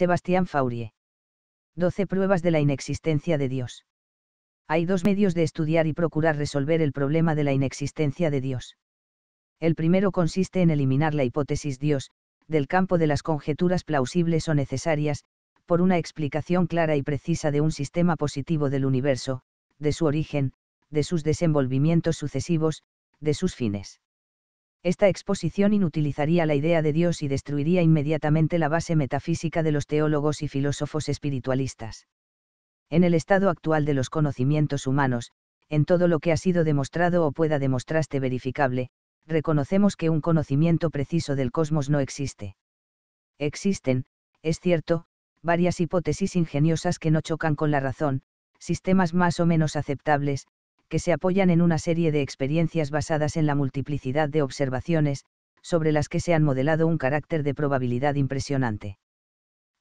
Sebastián Faurie. 12 pruebas de la inexistencia de Dios. Hay dos medios de estudiar y procurar resolver el problema de la inexistencia de Dios. El primero consiste en eliminar la hipótesis Dios, del campo de las conjeturas plausibles o necesarias, por una explicación clara y precisa de un sistema positivo del universo, de su origen, de sus desenvolvimientos sucesivos, de sus fines. Esta exposición inutilizaría la idea de Dios y destruiría inmediatamente la base metafísica de los teólogos y filósofos espiritualistas. En el estado actual de los conocimientos humanos, en todo lo que ha sido demostrado o pueda demostrarse verificable, reconocemos que un conocimiento preciso del cosmos no existe. Existen, es cierto, varias hipótesis ingeniosas que no chocan con la razón, sistemas más o menos aceptables, que se apoyan en una serie de experiencias basadas en la multiplicidad de observaciones, sobre las que se han modelado un carácter de probabilidad impresionante.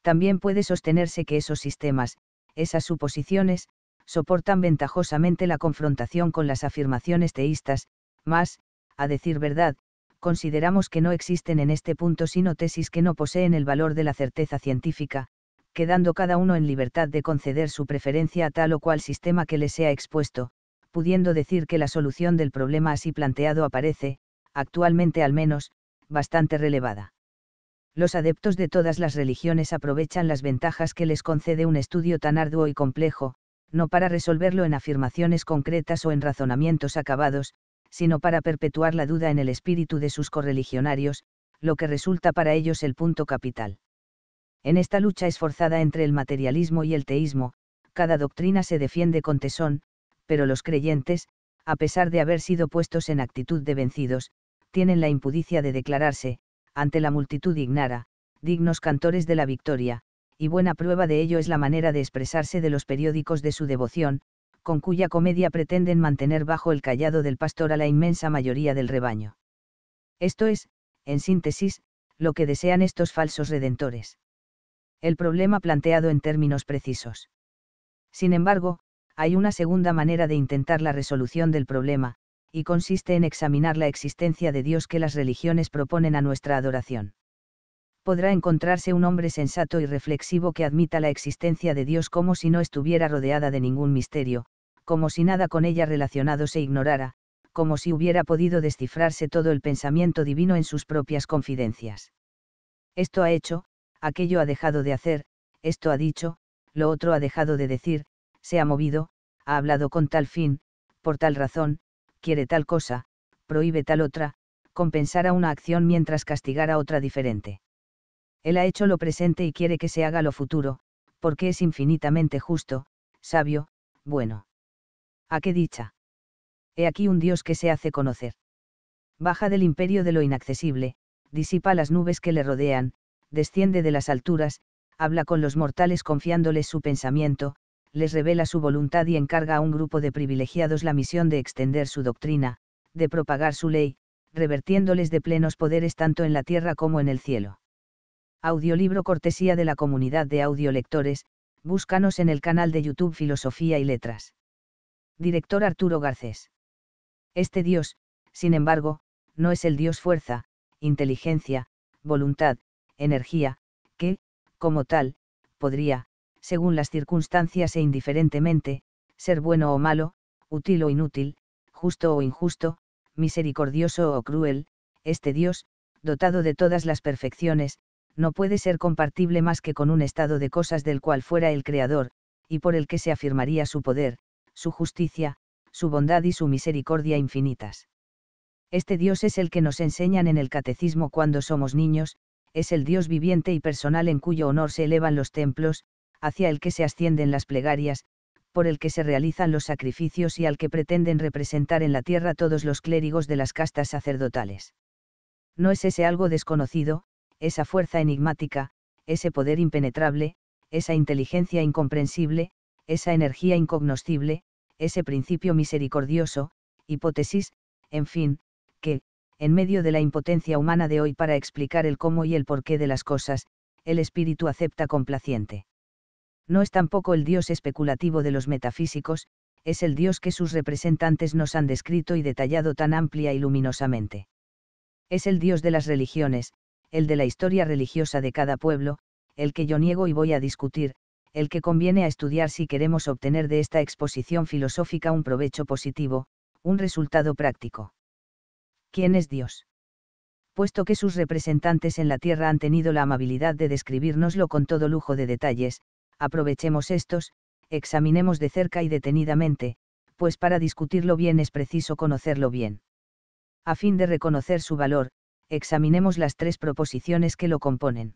También puede sostenerse que esos sistemas, esas suposiciones, soportan ventajosamente la confrontación con las afirmaciones teístas, más, a decir verdad, consideramos que no existen en este punto sino tesis que no poseen el valor de la certeza científica, quedando cada uno en libertad de conceder su preferencia a tal o cual sistema que le sea expuesto, pudiendo decir que la solución del problema así planteado aparece, actualmente al menos, bastante relevada. Los adeptos de todas las religiones aprovechan las ventajas que les concede un estudio tan arduo y complejo, no para resolverlo en afirmaciones concretas o en razonamientos acabados, sino para perpetuar la duda en el espíritu de sus correligionarios, lo que resulta para ellos el punto capital. En esta lucha esforzada entre el materialismo y el teísmo, cada doctrina se defiende con tesón, pero los creyentes, a pesar de haber sido puestos en actitud de vencidos, tienen la impudicia de declararse, ante la multitud ignara, dignos cantores de la victoria, y buena prueba de ello es la manera de expresarse de los periódicos de su devoción, con cuya comedia pretenden mantener bajo el callado del pastor a la inmensa mayoría del rebaño. Esto es, en síntesis, lo que desean estos falsos redentores. El problema planteado en términos precisos. Sin embargo, hay una segunda manera de intentar la resolución del problema, y consiste en examinar la existencia de Dios que las religiones proponen a nuestra adoración. Podrá encontrarse un hombre sensato y reflexivo que admita la existencia de Dios como si no estuviera rodeada de ningún misterio, como si nada con ella relacionado se ignorara, como si hubiera podido descifrarse todo el pensamiento divino en sus propias confidencias. Esto ha hecho, aquello ha dejado de hacer, esto ha dicho, lo otro ha dejado de decir, se ha movido, ha hablado con tal fin, por tal razón, quiere tal cosa, prohíbe tal otra, compensará una acción mientras castigará otra diferente. Él ha hecho lo presente y quiere que se haga lo futuro, porque es infinitamente justo, sabio, bueno. ¿A qué dicha? He aquí un Dios que se hace conocer. Baja del imperio de lo inaccesible, disipa las nubes que le rodean, desciende de las alturas, habla con los mortales confiándoles su pensamiento, les revela su voluntad y encarga a un grupo de privilegiados la misión de extender su doctrina, de propagar su ley, revertiéndoles de plenos poderes tanto en la tierra como en el cielo. Audiolibro cortesía de la comunidad de audiolectores, búscanos en el canal de YouTube Filosofía y Letras. Director Arturo Garcés. Este Dios, sin embargo, no es el Dios fuerza, inteligencia, voluntad, energía, que, como tal, podría, según las circunstancias e indiferentemente, ser bueno o malo, útil o inútil, justo o injusto, misericordioso o cruel, este Dios, dotado de todas las perfecciones, no puede ser compartible más que con un estado de cosas del cual fuera el Creador, y por el que se afirmaría su poder, su justicia, su bondad y su misericordia infinitas. Este Dios es el que nos enseñan en el catecismo cuando somos niños, es el Dios viviente y personal en cuyo honor se elevan los templos, hacia el que se ascienden las plegarias, por el que se realizan los sacrificios y al que pretenden representar en la tierra todos los clérigos de las castas sacerdotales. No es ese algo desconocido, esa fuerza enigmática, ese poder impenetrable, esa inteligencia incomprensible, esa energía incognoscible, ese principio misericordioso, hipótesis, en fin, que, en medio de la impotencia humana de hoy para explicar el cómo y el porqué de las cosas, el espíritu acepta complaciente no es tampoco el Dios especulativo de los metafísicos, es el Dios que sus representantes nos han descrito y detallado tan amplia y luminosamente. Es el Dios de las religiones, el de la historia religiosa de cada pueblo, el que yo niego y voy a discutir, el que conviene a estudiar si queremos obtener de esta exposición filosófica un provecho positivo, un resultado práctico. ¿Quién es Dios? Puesto que sus representantes en la Tierra han tenido la amabilidad de describirnoslo con todo lujo de detalles, aprovechemos estos, examinemos de cerca y detenidamente, pues para discutirlo bien es preciso conocerlo bien. A fin de reconocer su valor, examinemos las tres proposiciones que lo componen.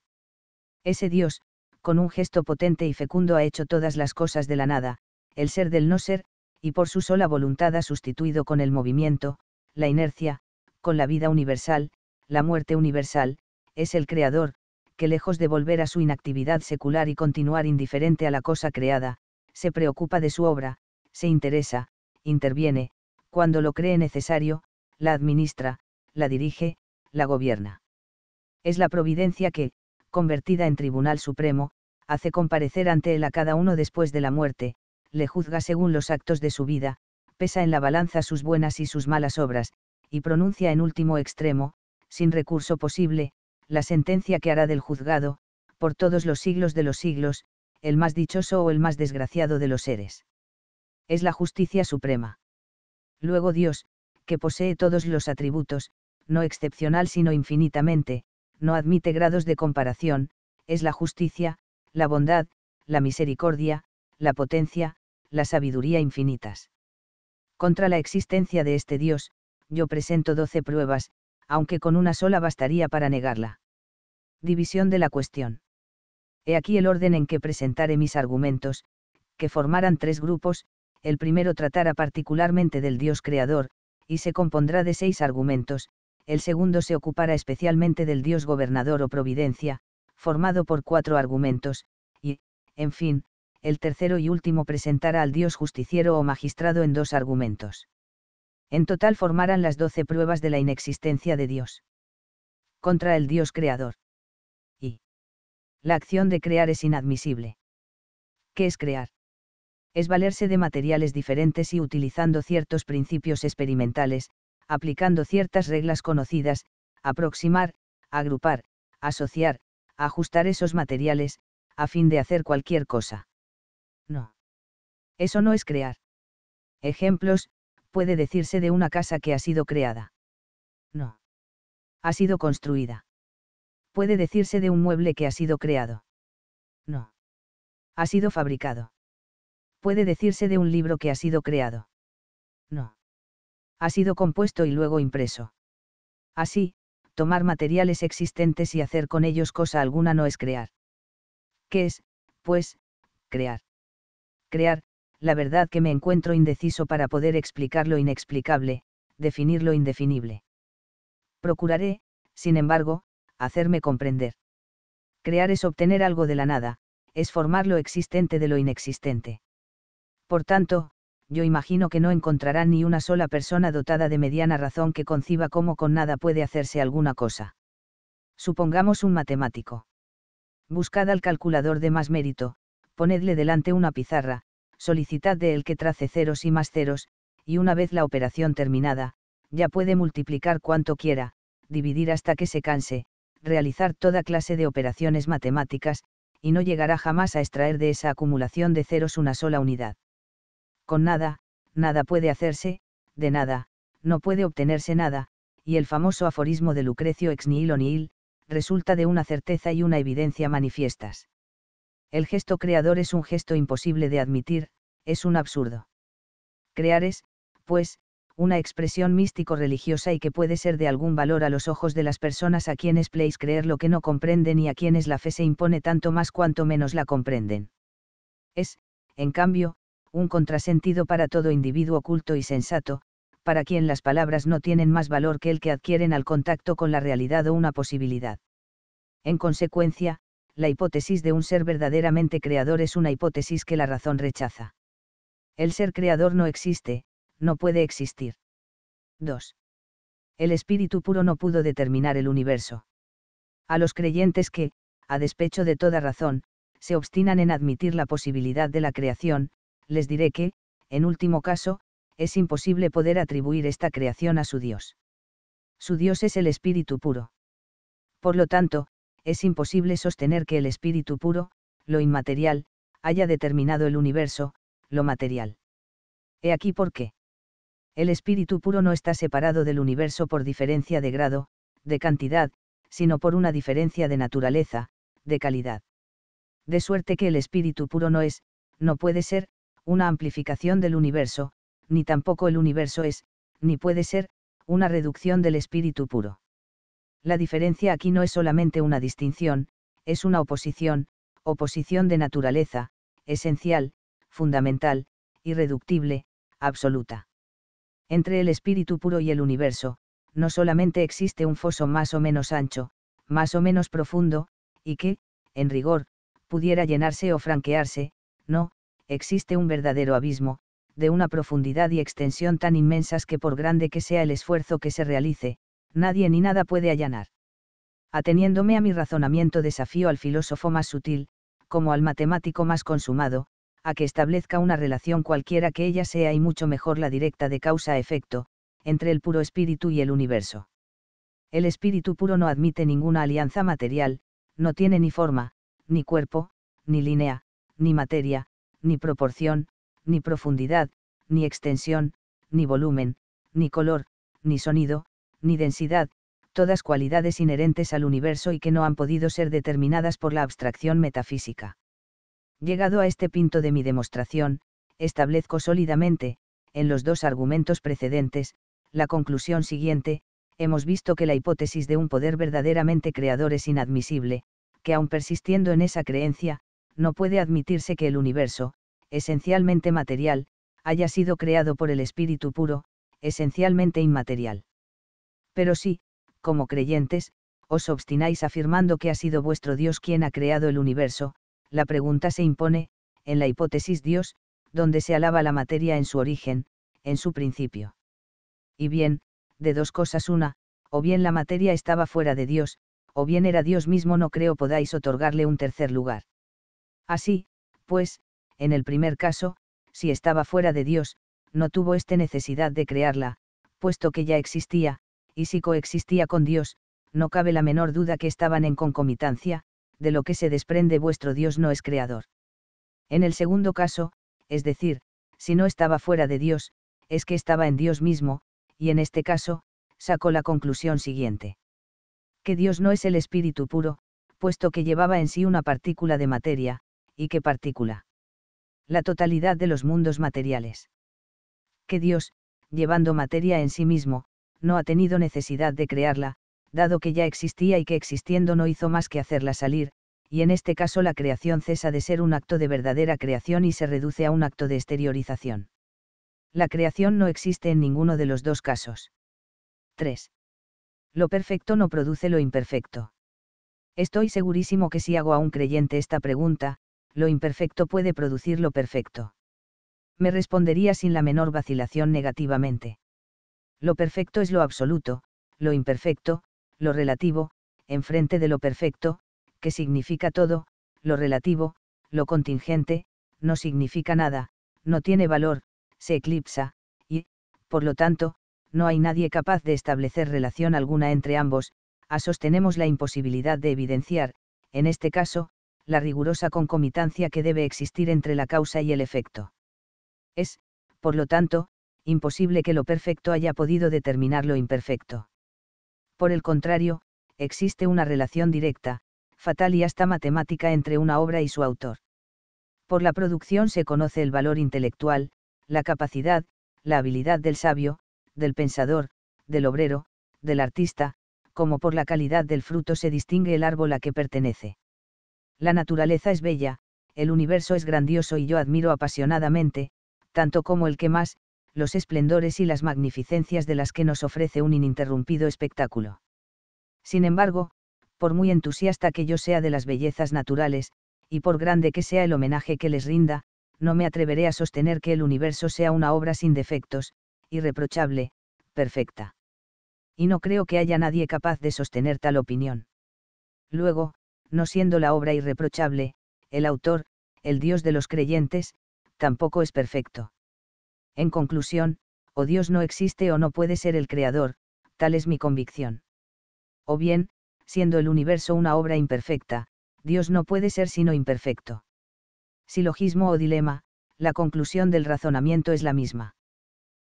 Ese Dios, con un gesto potente y fecundo ha hecho todas las cosas de la nada, el ser del no ser, y por su sola voluntad ha sustituido con el movimiento, la inercia, con la vida universal, la muerte universal, es el creador, que lejos de volver a su inactividad secular y continuar indiferente a la cosa creada, se preocupa de su obra, se interesa, interviene, cuando lo cree necesario, la administra, la dirige, la gobierna. Es la providencia que, convertida en Tribunal Supremo, hace comparecer ante él a cada uno después de la muerte, le juzga según los actos de su vida, pesa en la balanza sus buenas y sus malas obras, y pronuncia en último extremo, sin recurso posible, la sentencia que hará del juzgado, por todos los siglos de los siglos, el más dichoso o el más desgraciado de los seres. Es la justicia suprema. Luego Dios, que posee todos los atributos, no excepcional sino infinitamente, no admite grados de comparación, es la justicia, la bondad, la misericordia, la potencia, la sabiduría infinitas. Contra la existencia de este Dios, yo presento doce pruebas, aunque con una sola bastaría para negarla. División de la cuestión. He aquí el orden en que presentaré mis argumentos, que formarán tres grupos, el primero tratará particularmente del Dios creador, y se compondrá de seis argumentos, el segundo se ocupará especialmente del Dios gobernador o providencia, formado por cuatro argumentos, y, en fin, el tercero y último presentará al Dios justiciero o magistrado en dos argumentos en total formarán las doce pruebas de la inexistencia de Dios. Contra el Dios creador. Y. La acción de crear es inadmisible. ¿Qué es crear? Es valerse de materiales diferentes y utilizando ciertos principios experimentales, aplicando ciertas reglas conocidas, aproximar, agrupar, asociar, ajustar esos materiales, a fin de hacer cualquier cosa. No. Eso no es crear. Ejemplos, puede decirse de una casa que ha sido creada. No. Ha sido construida. Puede decirse de un mueble que ha sido creado. No. Ha sido fabricado. Puede decirse de un libro que ha sido creado. No. Ha sido compuesto y luego impreso. Así, tomar materiales existentes y hacer con ellos cosa alguna no es crear. ¿Qué es, pues, crear? Crear, la verdad que me encuentro indeciso para poder explicar lo inexplicable, definir lo indefinible. Procuraré, sin embargo, hacerme comprender. Crear es obtener algo de la nada, es formar lo existente de lo inexistente. Por tanto, yo imagino que no encontrará ni una sola persona dotada de mediana razón que conciba cómo con nada puede hacerse alguna cosa. Supongamos un matemático. Buscad al calculador de más mérito, ponedle delante una pizarra, solicitad de él que trace ceros y más ceros, y una vez la operación terminada, ya puede multiplicar cuanto quiera, dividir hasta que se canse, realizar toda clase de operaciones matemáticas, y no llegará jamás a extraer de esa acumulación de ceros una sola unidad. Con nada, nada puede hacerse, de nada, no puede obtenerse nada, y el famoso aforismo de Lucrecio ex nihilo nihil, resulta de una certeza y una evidencia manifiestas. El gesto creador es un gesto imposible de admitir, es un absurdo. Crear es, pues, una expresión místico-religiosa y que puede ser de algún valor a los ojos de las personas a quienes pleis creer lo que no comprenden y a quienes la fe se impone tanto más cuanto menos la comprenden. Es, en cambio, un contrasentido para todo individuo culto y sensato, para quien las palabras no tienen más valor que el que adquieren al contacto con la realidad o una posibilidad. En consecuencia, la hipótesis de un ser verdaderamente creador es una hipótesis que la razón rechaza. El ser creador no existe, no puede existir. 2. El espíritu puro no pudo determinar el universo. A los creyentes que, a despecho de toda razón, se obstinan en admitir la posibilidad de la creación, les diré que, en último caso, es imposible poder atribuir esta creación a su Dios. Su Dios es el espíritu puro. Por lo tanto, es imposible sostener que el espíritu puro, lo inmaterial, haya determinado el universo, lo material. He aquí por qué. El espíritu puro no está separado del universo por diferencia de grado, de cantidad, sino por una diferencia de naturaleza, de calidad. De suerte que el espíritu puro no es, no puede ser, una amplificación del universo, ni tampoco el universo es, ni puede ser, una reducción del espíritu puro. La diferencia aquí no es solamente una distinción, es una oposición, oposición de naturaleza, esencial, fundamental, irreductible, absoluta. Entre el espíritu puro y el universo, no solamente existe un foso más o menos ancho, más o menos profundo, y que, en rigor, pudiera llenarse o franquearse, no, existe un verdadero abismo, de una profundidad y extensión tan inmensas que por grande que sea el esfuerzo que se realice, nadie ni nada puede allanar. Ateniéndome a mi razonamiento desafío al filósofo más sutil, como al matemático más consumado, a que establezca una relación cualquiera que ella sea y mucho mejor la directa de causa-efecto, entre el puro espíritu y el universo. El espíritu puro no admite ninguna alianza material, no tiene ni forma, ni cuerpo, ni línea, ni materia, ni proporción, ni profundidad, ni extensión, ni volumen, ni color, ni sonido, ni densidad, todas cualidades inherentes al universo y que no han podido ser determinadas por la abstracción metafísica. Llegado a este punto de mi demostración, establezco sólidamente, en los dos argumentos precedentes, la conclusión siguiente, hemos visto que la hipótesis de un poder verdaderamente creador es inadmisible, que aun persistiendo en esa creencia, no puede admitirse que el universo, esencialmente material, haya sido creado por el espíritu puro, esencialmente inmaterial. Pero si, como creyentes, os obstináis afirmando que ha sido vuestro Dios quien ha creado el universo, la pregunta se impone, en la hipótesis Dios, donde se alaba la materia en su origen, en su principio. Y bien, de dos cosas una, o bien la materia estaba fuera de Dios, o bien era Dios mismo no creo podáis otorgarle un tercer lugar. Así, pues, en el primer caso, si estaba fuera de Dios, no tuvo éste necesidad de crearla, puesto que ya existía, y si coexistía con Dios, no cabe la menor duda que estaban en concomitancia, de lo que se desprende vuestro Dios no es creador. En el segundo caso, es decir, si no estaba fuera de Dios, es que estaba en Dios mismo, y en este caso, sacó la conclusión siguiente. Que Dios no es el espíritu puro, puesto que llevaba en sí una partícula de materia, y qué partícula. La totalidad de los mundos materiales. Que Dios, llevando materia en sí mismo, no ha tenido necesidad de crearla, dado que ya existía y que existiendo no hizo más que hacerla salir, y en este caso la creación cesa de ser un acto de verdadera creación y se reduce a un acto de exteriorización. La creación no existe en ninguno de los dos casos. 3. Lo perfecto no produce lo imperfecto. Estoy segurísimo que si hago a un creyente esta pregunta, lo imperfecto puede producir lo perfecto. Me respondería sin la menor vacilación negativamente. Lo perfecto es lo absoluto, lo imperfecto, lo relativo, enfrente de lo perfecto, que significa todo, lo relativo, lo contingente, no significa nada, no tiene valor, se eclipsa, y, por lo tanto, no hay nadie capaz de establecer relación alguna entre ambos, a sostenemos la imposibilidad de evidenciar, en este caso, la rigurosa concomitancia que debe existir entre la causa y el efecto. Es, por lo tanto, imposible que lo perfecto haya podido determinar lo imperfecto. Por el contrario, existe una relación directa, fatal y hasta matemática entre una obra y su autor. Por la producción se conoce el valor intelectual, la capacidad, la habilidad del sabio, del pensador, del obrero, del artista, como por la calidad del fruto se distingue el árbol a que pertenece. La naturaleza es bella, el universo es grandioso y yo admiro apasionadamente, tanto como el que más, los esplendores y las magnificencias de las que nos ofrece un ininterrumpido espectáculo. Sin embargo, por muy entusiasta que yo sea de las bellezas naturales, y por grande que sea el homenaje que les rinda, no me atreveré a sostener que el universo sea una obra sin defectos, irreprochable, perfecta. Y no creo que haya nadie capaz de sostener tal opinión. Luego, no siendo la obra irreprochable, el autor, el Dios de los creyentes, tampoco es perfecto. En conclusión, o Dios no existe o no puede ser el creador, tal es mi convicción. O bien, siendo el universo una obra imperfecta, Dios no puede ser sino imperfecto. Silogismo o dilema, la conclusión del razonamiento es la misma.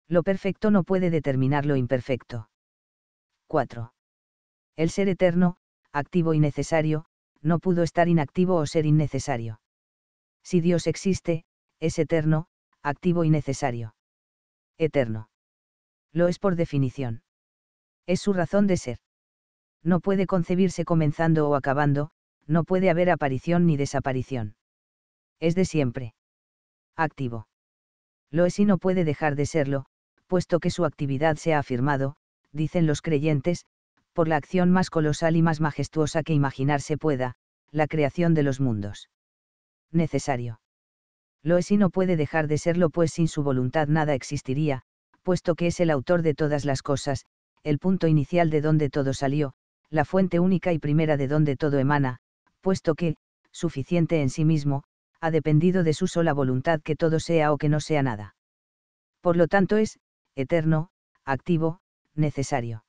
Lo perfecto no puede determinar lo imperfecto. 4. El ser eterno, activo y necesario, no pudo estar inactivo o ser innecesario. Si Dios existe, es eterno, activo y necesario eterno. Lo es por definición. Es su razón de ser. No puede concebirse comenzando o acabando, no puede haber aparición ni desaparición. Es de siempre. Activo. Lo es y no puede dejar de serlo, puesto que su actividad se ha afirmado, dicen los creyentes, por la acción más colosal y más majestuosa que imaginarse pueda, la creación de los mundos. Necesario lo es y no puede dejar de serlo pues sin su voluntad nada existiría, puesto que es el autor de todas las cosas, el punto inicial de donde todo salió, la fuente única y primera de donde todo emana, puesto que, suficiente en sí mismo, ha dependido de su sola voluntad que todo sea o que no sea nada. Por lo tanto es, eterno, activo, necesario.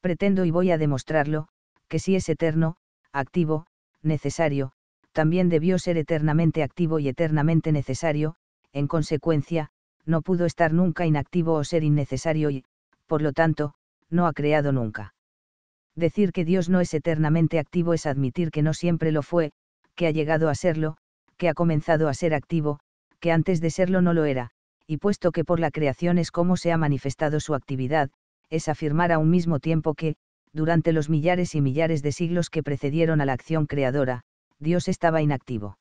Pretendo y voy a demostrarlo, que si es eterno, activo, necesario, también debió ser eternamente activo y eternamente necesario, en consecuencia, no pudo estar nunca inactivo o ser innecesario y, por lo tanto, no ha creado nunca. Decir que Dios no es eternamente activo es admitir que no siempre lo fue, que ha llegado a serlo, que ha comenzado a ser activo, que antes de serlo no lo era, y puesto que por la creación es como se ha manifestado su actividad, es afirmar a un mismo tiempo que, durante los millares y millares de siglos que precedieron a la acción creadora, Dios estaba inactivo.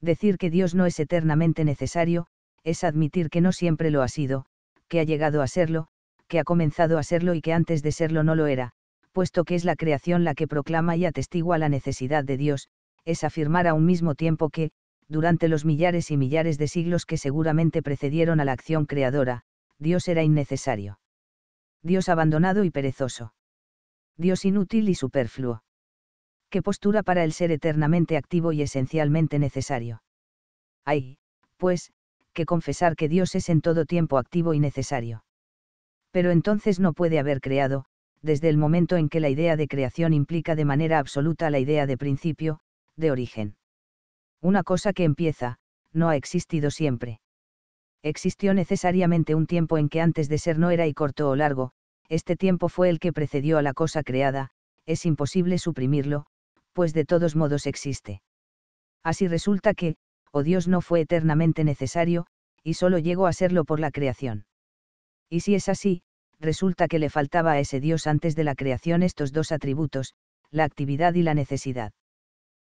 Decir que Dios no es eternamente necesario, es admitir que no siempre lo ha sido, que ha llegado a serlo, que ha comenzado a serlo y que antes de serlo no lo era, puesto que es la creación la que proclama y atestigua la necesidad de Dios, es afirmar a un mismo tiempo que, durante los millares y millares de siglos que seguramente precedieron a la acción creadora, Dios era innecesario. Dios abandonado y perezoso. Dios inútil y superfluo qué postura para el ser eternamente activo y esencialmente necesario. Hay, pues, que confesar que Dios es en todo tiempo activo y necesario. Pero entonces no puede haber creado, desde el momento en que la idea de creación implica de manera absoluta la idea de principio, de origen. Una cosa que empieza, no ha existido siempre. Existió necesariamente un tiempo en que antes de ser no era y corto o largo, este tiempo fue el que precedió a la cosa creada, es imposible suprimirlo, pues de todos modos existe. Así resulta que, o oh Dios no fue eternamente necesario, y solo llegó a serlo por la creación. Y si es así, resulta que le faltaba a ese Dios antes de la creación estos dos atributos, la actividad y la necesidad.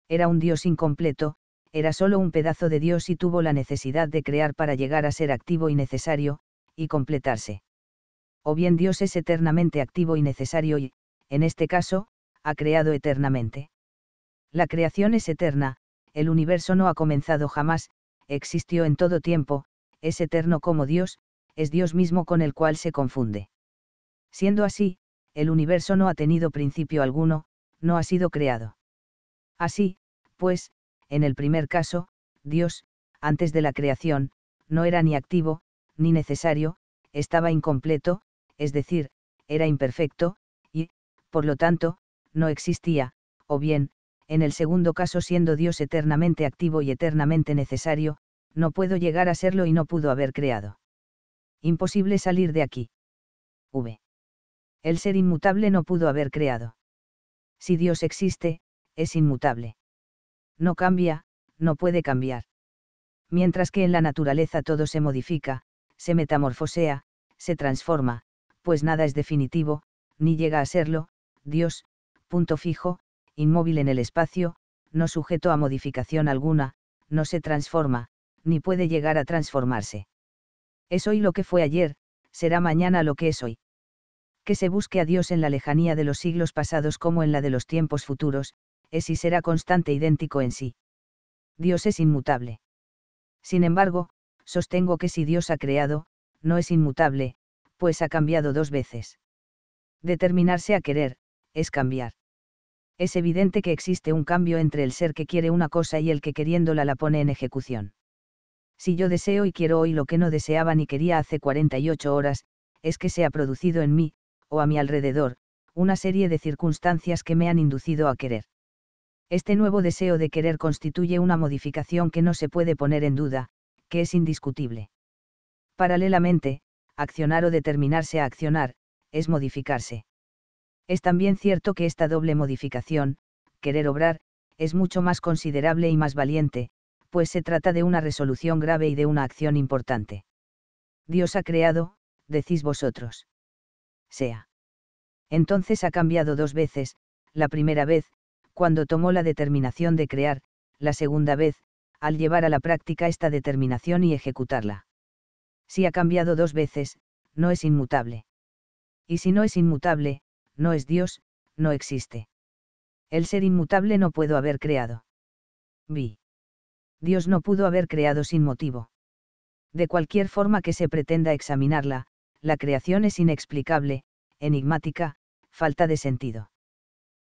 Era un Dios incompleto, era solo un pedazo de Dios y tuvo la necesidad de crear para llegar a ser activo y necesario, y completarse. O bien Dios es eternamente activo y necesario y, en este caso, ha creado eternamente. La creación es eterna, el universo no ha comenzado jamás, existió en todo tiempo, es eterno como Dios, es Dios mismo con el cual se confunde. Siendo así, el universo no ha tenido principio alguno, no ha sido creado. Así, pues, en el primer caso, Dios, antes de la creación, no era ni activo, ni necesario, estaba incompleto, es decir, era imperfecto, y, por lo tanto, no existía, o bien, en el segundo caso siendo Dios eternamente activo y eternamente necesario, no puedo llegar a serlo y no pudo haber creado. Imposible salir de aquí. V. El ser inmutable no pudo haber creado. Si Dios existe, es inmutable. No cambia, no puede cambiar. Mientras que en la naturaleza todo se modifica, se metamorfosea, se transforma, pues nada es definitivo, ni llega a serlo, Dios, punto fijo, inmóvil en el espacio, no sujeto a modificación alguna, no se transforma, ni puede llegar a transformarse. Es hoy lo que fue ayer, será mañana lo que es hoy. Que se busque a Dios en la lejanía de los siglos pasados como en la de los tiempos futuros, es y será constante idéntico en sí. Dios es inmutable. Sin embargo, sostengo que si Dios ha creado, no es inmutable, pues ha cambiado dos veces. Determinarse a querer, es cambiar es evidente que existe un cambio entre el ser que quiere una cosa y el que queriéndola la pone en ejecución. Si yo deseo y quiero hoy lo que no deseaba ni quería hace 48 horas, es que se ha producido en mí, o a mi alrededor, una serie de circunstancias que me han inducido a querer. Este nuevo deseo de querer constituye una modificación que no se puede poner en duda, que es indiscutible. Paralelamente, accionar o determinarse a accionar, es modificarse. Es también cierto que esta doble modificación, querer obrar, es mucho más considerable y más valiente, pues se trata de una resolución grave y de una acción importante. Dios ha creado, decís vosotros. Sea. Entonces ha cambiado dos veces, la primera vez, cuando tomó la determinación de crear, la segunda vez, al llevar a la práctica esta determinación y ejecutarla. Si ha cambiado dos veces, no es inmutable. Y si no es inmutable, no es Dios, no existe. El ser inmutable no puedo haber creado. Vi. Dios no pudo haber creado sin motivo. De cualquier forma que se pretenda examinarla, la creación es inexplicable, enigmática, falta de sentido.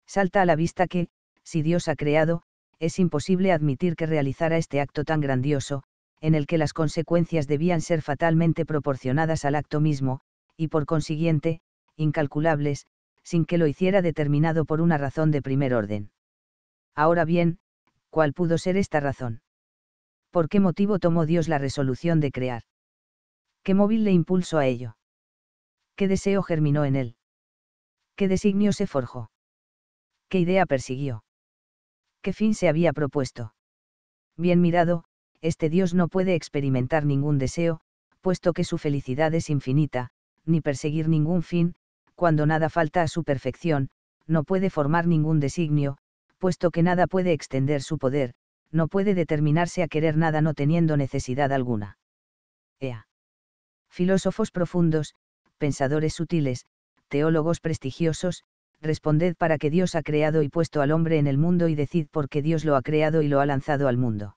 Salta a la vista que, si Dios ha creado, es imposible admitir que realizara este acto tan grandioso, en el que las consecuencias debían ser fatalmente proporcionadas al acto mismo, y por consiguiente, incalculables, sin que lo hiciera determinado por una razón de primer orden. Ahora bien, ¿cuál pudo ser esta razón? ¿Por qué motivo tomó Dios la resolución de crear? ¿Qué móvil le impulsó a ello? ¿Qué deseo germinó en él? ¿Qué designio se forjó? ¿Qué idea persiguió? ¿Qué fin se había propuesto? Bien mirado, este Dios no puede experimentar ningún deseo, puesto que su felicidad es infinita, ni perseguir ningún fin, cuando nada falta a su perfección, no puede formar ningún designio, puesto que nada puede extender su poder, no puede determinarse a querer nada no teniendo necesidad alguna. Ea. Filósofos profundos, pensadores sutiles, teólogos prestigiosos, responded para que Dios ha creado y puesto al hombre en el mundo y decid por qué Dios lo ha creado y lo ha lanzado al mundo.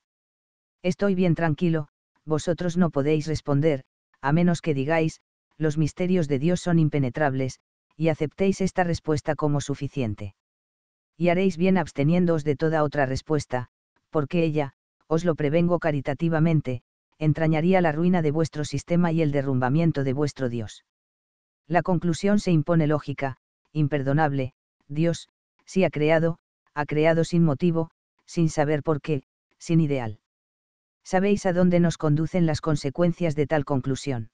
Estoy bien tranquilo, vosotros no podéis responder, a menos que digáis, los misterios de Dios son impenetrables, y aceptéis esta respuesta como suficiente. Y haréis bien absteniéndoos de toda otra respuesta, porque ella, os lo prevengo caritativamente, entrañaría la ruina de vuestro sistema y el derrumbamiento de vuestro Dios. La conclusión se impone lógica, imperdonable, Dios, si ha creado, ha creado sin motivo, sin saber por qué, sin ideal. Sabéis a dónde nos conducen las consecuencias de tal conclusión.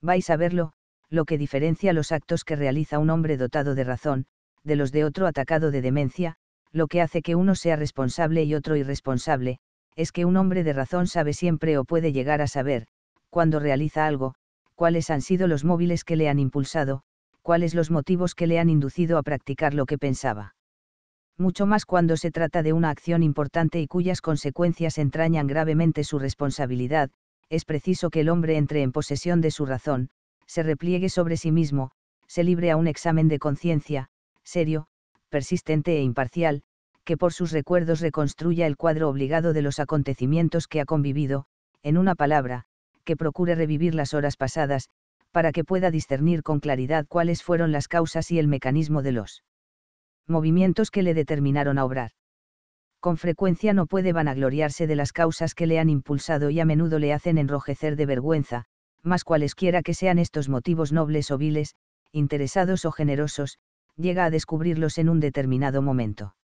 Vais a verlo, lo que diferencia los actos que realiza un hombre dotado de razón, de los de otro atacado de demencia, lo que hace que uno sea responsable y otro irresponsable, es que un hombre de razón sabe siempre o puede llegar a saber, cuando realiza algo, cuáles han sido los móviles que le han impulsado, cuáles los motivos que le han inducido a practicar lo que pensaba. Mucho más cuando se trata de una acción importante y cuyas consecuencias entrañan gravemente su responsabilidad, es preciso que el hombre entre en posesión de su razón, se repliegue sobre sí mismo, se libre a un examen de conciencia, serio, persistente e imparcial, que por sus recuerdos reconstruya el cuadro obligado de los acontecimientos que ha convivido, en una palabra, que procure revivir las horas pasadas, para que pueda discernir con claridad cuáles fueron las causas y el mecanismo de los movimientos que le determinaron a obrar. Con frecuencia no puede vanagloriarse de las causas que le han impulsado y a menudo le hacen enrojecer de vergüenza, mas cualesquiera que sean estos motivos nobles o viles, interesados o generosos, llega a descubrirlos en un determinado momento.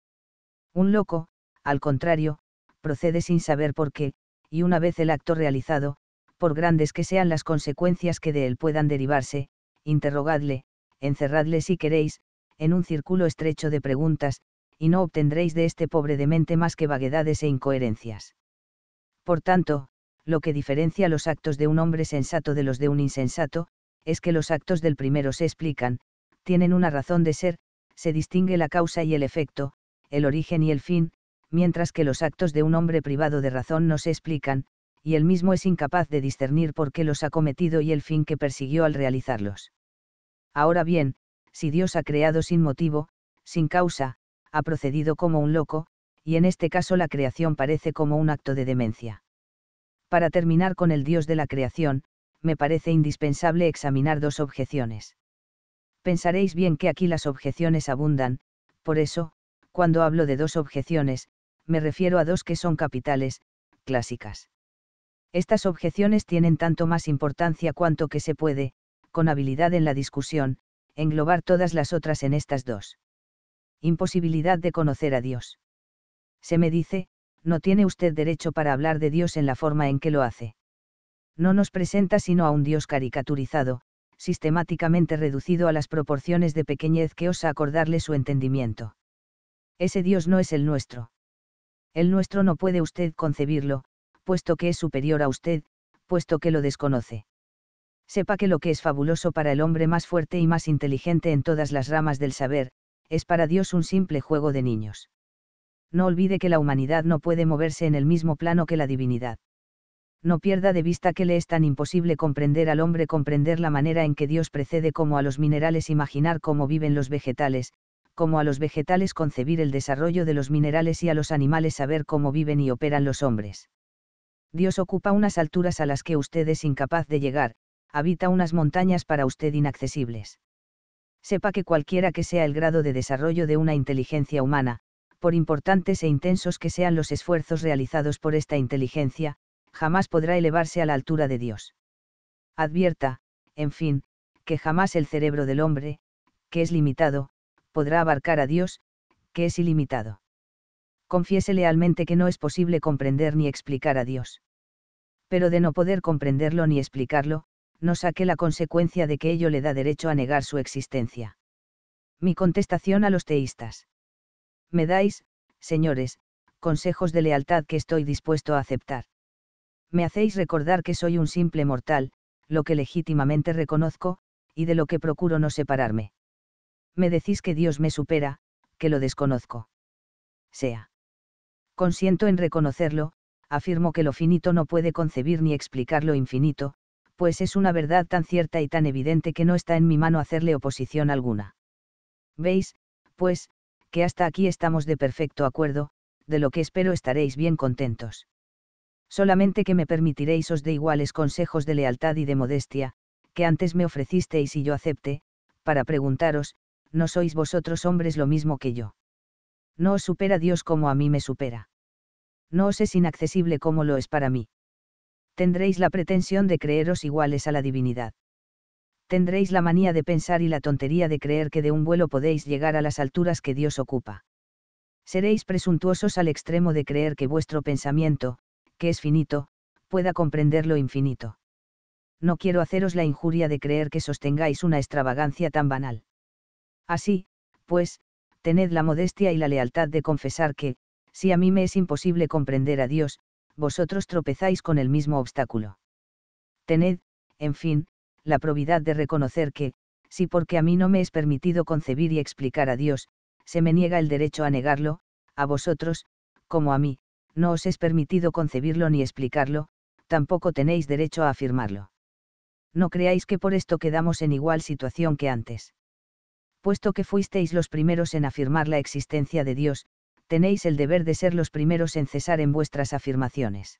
Un loco, al contrario, procede sin saber por qué, y una vez el acto realizado, por grandes que sean las consecuencias que de él puedan derivarse, interrogadle, encerradle si queréis, en un círculo estrecho de preguntas, y no obtendréis de este pobre demente más que vaguedades e incoherencias. Por tanto, lo que diferencia los actos de un hombre sensato de los de un insensato, es que los actos del primero se explican, tienen una razón de ser, se distingue la causa y el efecto, el origen y el fin, mientras que los actos de un hombre privado de razón no se explican, y él mismo es incapaz de discernir por qué los ha cometido y el fin que persiguió al realizarlos. Ahora bien, si Dios ha creado sin motivo, sin causa, ha procedido como un loco, y en este caso la creación parece como un acto de demencia. Para terminar con el Dios de la creación, me parece indispensable examinar dos objeciones. Pensaréis bien que aquí las objeciones abundan, por eso, cuando hablo de dos objeciones, me refiero a dos que son capitales, clásicas. Estas objeciones tienen tanto más importancia cuanto que se puede, con habilidad en la discusión, englobar todas las otras en estas dos. Imposibilidad de conocer a Dios. Se me dice, no tiene usted derecho para hablar de Dios en la forma en que lo hace. No nos presenta sino a un Dios caricaturizado, sistemáticamente reducido a las proporciones de pequeñez que osa acordarle su entendimiento. Ese Dios no es el nuestro. El nuestro no puede usted concebirlo, puesto que es superior a usted, puesto que lo desconoce. Sepa que lo que es fabuloso para el hombre más fuerte y más inteligente en todas las ramas del saber, es para Dios un simple juego de niños no olvide que la humanidad no puede moverse en el mismo plano que la divinidad. No pierda de vista que le es tan imposible comprender al hombre comprender la manera en que Dios precede como a los minerales imaginar cómo viven los vegetales, como a los vegetales concebir el desarrollo de los minerales y a los animales saber cómo viven y operan los hombres. Dios ocupa unas alturas a las que usted es incapaz de llegar, habita unas montañas para usted inaccesibles. Sepa que cualquiera que sea el grado de desarrollo de una inteligencia humana, por importantes e intensos que sean los esfuerzos realizados por esta inteligencia, jamás podrá elevarse a la altura de Dios. Advierta, en fin, que jamás el cerebro del hombre, que es limitado, podrá abarcar a Dios, que es ilimitado. Confiese lealmente que no es posible comprender ni explicar a Dios. Pero de no poder comprenderlo ni explicarlo, no saque la consecuencia de que ello le da derecho a negar su existencia. Mi contestación a los teístas me dais, señores, consejos de lealtad que estoy dispuesto a aceptar. Me hacéis recordar que soy un simple mortal, lo que legítimamente reconozco, y de lo que procuro no separarme. Me decís que Dios me supera, que lo desconozco. Sea. Consiento en reconocerlo, afirmo que lo finito no puede concebir ni explicar lo infinito, pues es una verdad tan cierta y tan evidente que no está en mi mano hacerle oposición alguna. ¿Veis, pues, hasta aquí estamos de perfecto acuerdo, de lo que espero estaréis bien contentos. Solamente que me permitiréis os de iguales consejos de lealtad y de modestia, que antes me ofrecisteis y yo acepté, para preguntaros, ¿no sois vosotros hombres lo mismo que yo? No os supera Dios como a mí me supera. No os es inaccesible como lo es para mí. Tendréis la pretensión de creeros iguales a la divinidad tendréis la manía de pensar y la tontería de creer que de un vuelo podéis llegar a las alturas que Dios ocupa. Seréis presuntuosos al extremo de creer que vuestro pensamiento, que es finito, pueda comprender lo infinito. No quiero haceros la injuria de creer que sostengáis una extravagancia tan banal. Así, pues, tened la modestia y la lealtad de confesar que, si a mí me es imposible comprender a Dios, vosotros tropezáis con el mismo obstáculo. Tened, en fin, la probidad de reconocer que, si porque a mí no me es permitido concebir y explicar a Dios, se me niega el derecho a negarlo, a vosotros, como a mí, no os es permitido concebirlo ni explicarlo, tampoco tenéis derecho a afirmarlo. No creáis que por esto quedamos en igual situación que antes. Puesto que fuisteis los primeros en afirmar la existencia de Dios, tenéis el deber de ser los primeros en cesar en vuestras afirmaciones.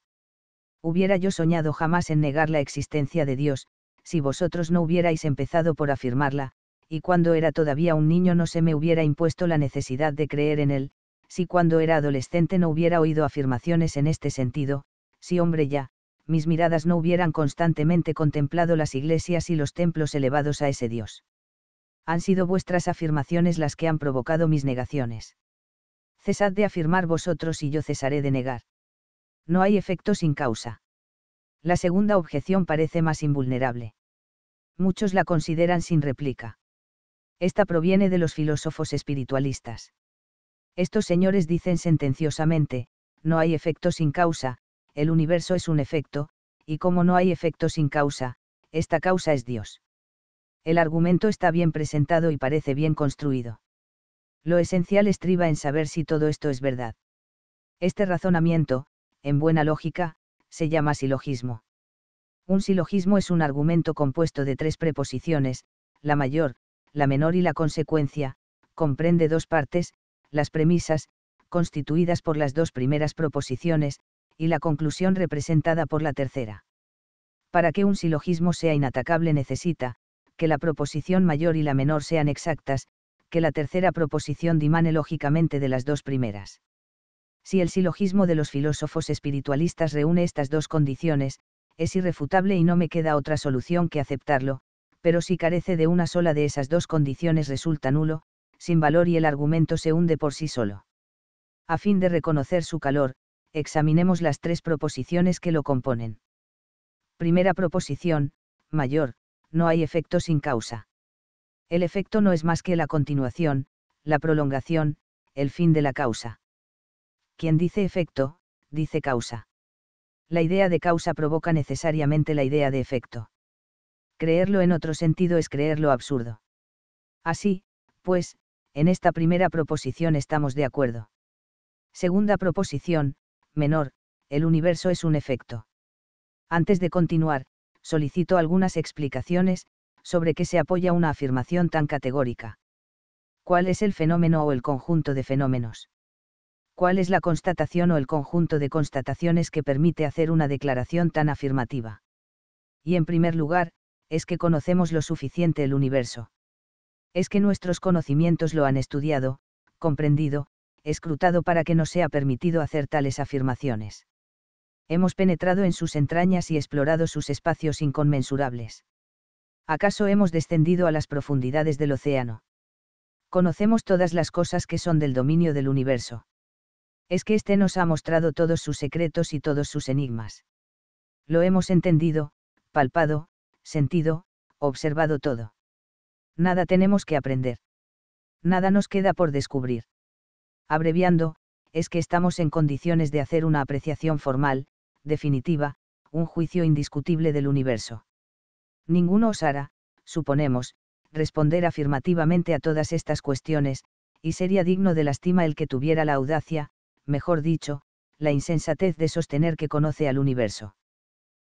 Hubiera yo soñado jamás en negar la existencia de Dios, si vosotros no hubierais empezado por afirmarla, y cuando era todavía un niño no se me hubiera impuesto la necesidad de creer en él, si cuando era adolescente no hubiera oído afirmaciones en este sentido, si hombre ya, mis miradas no hubieran constantemente contemplado las iglesias y los templos elevados a ese Dios. Han sido vuestras afirmaciones las que han provocado mis negaciones. Cesad de afirmar vosotros y yo cesaré de negar. No hay efecto sin causa. La segunda objeción parece más invulnerable muchos la consideran sin réplica. Esta proviene de los filósofos espiritualistas. Estos señores dicen sentenciosamente, no hay efecto sin causa, el universo es un efecto, y como no hay efecto sin causa, esta causa es Dios. El argumento está bien presentado y parece bien construido. Lo esencial estriba en saber si todo esto es verdad. Este razonamiento, en buena lógica, se llama silogismo. Un silogismo es un argumento compuesto de tres preposiciones, la mayor, la menor y la consecuencia, comprende dos partes, las premisas, constituidas por las dos primeras proposiciones, y la conclusión representada por la tercera. Para que un silogismo sea inatacable necesita, que la proposición mayor y la menor sean exactas, que la tercera proposición dimane lógicamente de las dos primeras. Si el silogismo de los filósofos espiritualistas reúne estas dos condiciones, es irrefutable y no me queda otra solución que aceptarlo, pero si carece de una sola de esas dos condiciones resulta nulo, sin valor y el argumento se hunde por sí solo. A fin de reconocer su calor, examinemos las tres proposiciones que lo componen. Primera proposición, mayor, no hay efecto sin causa. El efecto no es más que la continuación, la prolongación, el fin de la causa. Quien dice efecto, dice causa la idea de causa provoca necesariamente la idea de efecto. Creerlo en otro sentido es creerlo absurdo. Así, pues, en esta primera proposición estamos de acuerdo. Segunda proposición, menor, el universo es un efecto. Antes de continuar, solicito algunas explicaciones, sobre qué se apoya una afirmación tan categórica. ¿Cuál es el fenómeno o el conjunto de fenómenos? cuál es la constatación o el conjunto de constataciones que permite hacer una declaración tan afirmativa. Y en primer lugar, es que conocemos lo suficiente el universo. Es que nuestros conocimientos lo han estudiado, comprendido, escrutado para que nos sea permitido hacer tales afirmaciones. Hemos penetrado en sus entrañas y explorado sus espacios inconmensurables. ¿Acaso hemos descendido a las profundidades del océano? Conocemos todas las cosas que son del dominio del universo es que éste nos ha mostrado todos sus secretos y todos sus enigmas. Lo hemos entendido, palpado, sentido, observado todo. Nada tenemos que aprender. Nada nos queda por descubrir. Abreviando, es que estamos en condiciones de hacer una apreciación formal, definitiva, un juicio indiscutible del universo. Ninguno osará, suponemos, responder afirmativamente a todas estas cuestiones, y sería digno de lástima el que tuviera la audacia, mejor dicho, la insensatez de sostener que conoce al universo.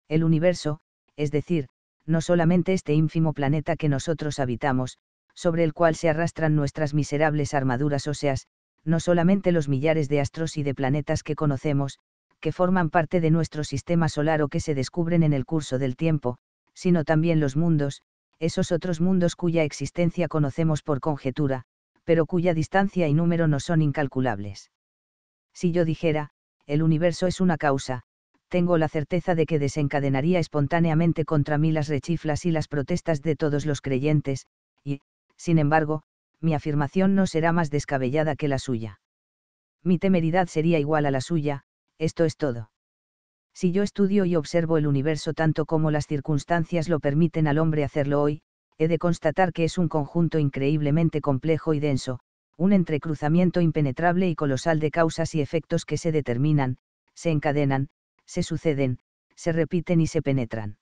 El universo, es decir, no solamente este ínfimo planeta que nosotros habitamos, sobre el cual se arrastran nuestras miserables armaduras óseas, no solamente los millares de astros y de planetas que conocemos, que forman parte de nuestro sistema solar o que se descubren en el curso del tiempo, sino también los mundos, esos otros mundos cuya existencia conocemos por conjetura, pero cuya distancia y número no son incalculables. Si yo dijera, el universo es una causa, tengo la certeza de que desencadenaría espontáneamente contra mí las rechiflas y las protestas de todos los creyentes, y, sin embargo, mi afirmación no será más descabellada que la suya. Mi temeridad sería igual a la suya, esto es todo. Si yo estudio y observo el universo tanto como las circunstancias lo permiten al hombre hacerlo hoy, he de constatar que es un conjunto increíblemente complejo y denso, un entrecruzamiento impenetrable y colosal de causas y efectos que se determinan, se encadenan, se suceden, se repiten y se penetran.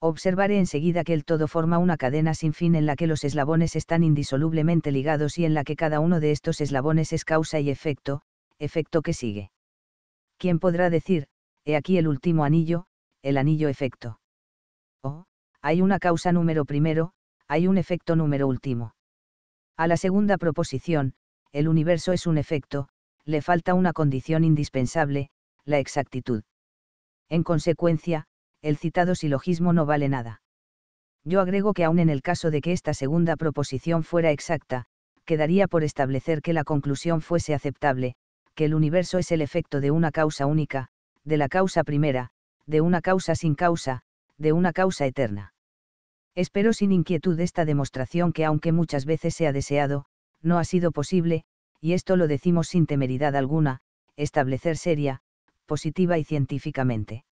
Observaré enseguida que el todo forma una cadena sin fin en la que los eslabones están indisolublemente ligados y en la que cada uno de estos eslabones es causa y efecto, efecto que sigue. ¿Quién podrá decir, he aquí el último anillo, el anillo efecto? O, oh, hay una causa número primero, hay un efecto número último. A la segunda proposición, el universo es un efecto, le falta una condición indispensable, la exactitud. En consecuencia, el citado silogismo no vale nada. Yo agrego que aun en el caso de que esta segunda proposición fuera exacta, quedaría por establecer que la conclusión fuese aceptable, que el universo es el efecto de una causa única, de la causa primera, de una causa sin causa, de una causa eterna. Espero sin inquietud esta demostración que aunque muchas veces se ha deseado, no ha sido posible, y esto lo decimos sin temeridad alguna, establecer seria, positiva y científicamente.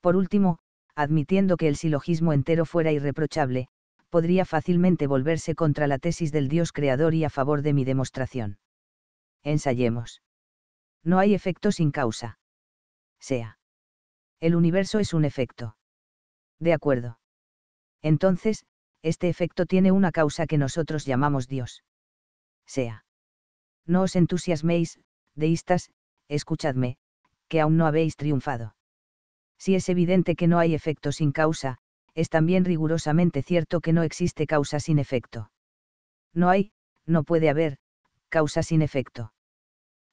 Por último, admitiendo que el silogismo entero fuera irreprochable, podría fácilmente volverse contra la tesis del Dios creador y a favor de mi demostración. Ensayemos. No hay efecto sin causa. Sea. El universo es un efecto. De acuerdo. Entonces, este efecto tiene una causa que nosotros llamamos Dios. Sea. No os entusiasméis, deístas, escuchadme, que aún no habéis triunfado. Si es evidente que no hay efecto sin causa, es también rigurosamente cierto que no existe causa sin efecto. No hay, no puede haber, causa sin efecto.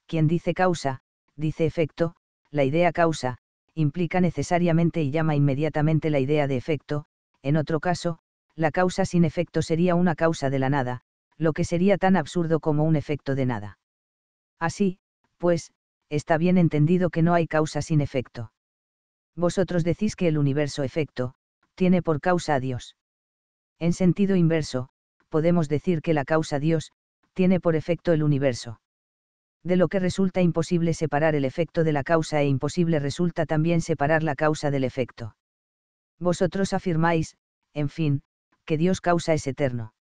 Quien dice causa, dice efecto, la idea causa, implica necesariamente y llama inmediatamente la idea de efecto, en otro caso, la causa sin efecto sería una causa de la nada, lo que sería tan absurdo como un efecto de nada. Así, pues, está bien entendido que no hay causa sin efecto. Vosotros decís que el universo efecto, tiene por causa a Dios. En sentido inverso, podemos decir que la causa Dios, tiene por efecto el universo. De lo que resulta imposible separar el efecto de la causa e imposible resulta también separar la causa del efecto. Vosotros afirmáis, en fin, que Dios causa es eterno.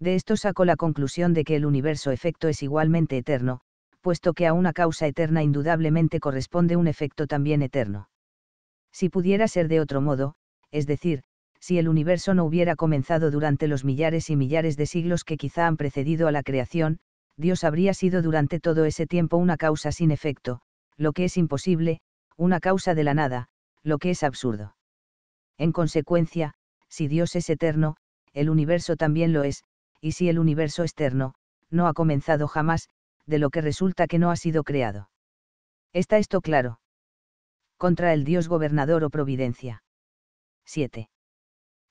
De esto saco la conclusión de que el universo efecto es igualmente eterno, puesto que a una causa eterna indudablemente corresponde un efecto también eterno. Si pudiera ser de otro modo, es decir, si el universo no hubiera comenzado durante los millares y millares de siglos que quizá han precedido a la creación, Dios habría sido durante todo ese tiempo una causa sin efecto, lo que es imposible, una causa de la nada, lo que es absurdo. En consecuencia, si Dios es eterno, el universo también lo es, y si el universo externo, no ha comenzado jamás, de lo que resulta que no ha sido creado. ¿Está esto claro? Contra el Dios gobernador o providencia. 7.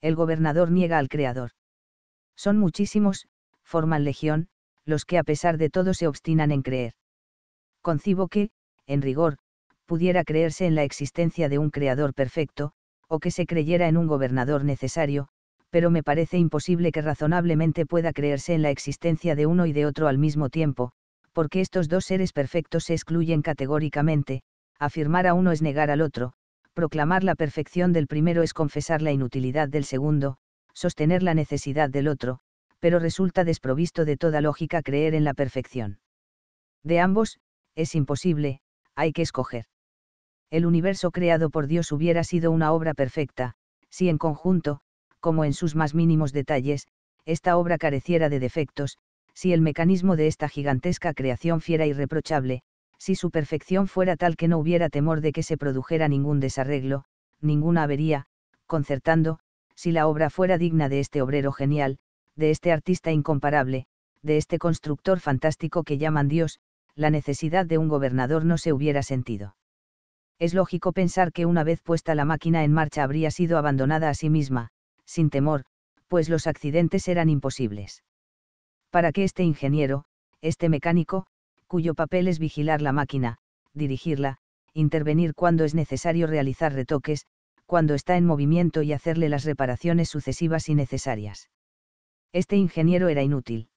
El gobernador niega al creador. Son muchísimos, forman legión, los que a pesar de todo se obstinan en creer. Concibo que, en rigor, pudiera creerse en la existencia de un creador perfecto, o que se creyera en un gobernador necesario, pero me parece imposible que razonablemente pueda creerse en la existencia de uno y de otro al mismo tiempo, porque estos dos seres perfectos se excluyen categóricamente, afirmar a uno es negar al otro, proclamar la perfección del primero es confesar la inutilidad del segundo, sostener la necesidad del otro, pero resulta desprovisto de toda lógica creer en la perfección. De ambos, es imposible, hay que escoger el universo creado por Dios hubiera sido una obra perfecta, si en conjunto, como en sus más mínimos detalles, esta obra careciera de defectos, si el mecanismo de esta gigantesca creación fuera irreprochable, si su perfección fuera tal que no hubiera temor de que se produjera ningún desarreglo, ninguna avería, concertando, si la obra fuera digna de este obrero genial, de este artista incomparable, de este constructor fantástico que llaman Dios, la necesidad de un gobernador no se hubiera sentido es lógico pensar que una vez puesta la máquina en marcha habría sido abandonada a sí misma, sin temor, pues los accidentes eran imposibles. Para que este ingeniero, este mecánico, cuyo papel es vigilar la máquina, dirigirla, intervenir cuando es necesario realizar retoques, cuando está en movimiento y hacerle las reparaciones sucesivas y necesarias. Este ingeniero era inútil.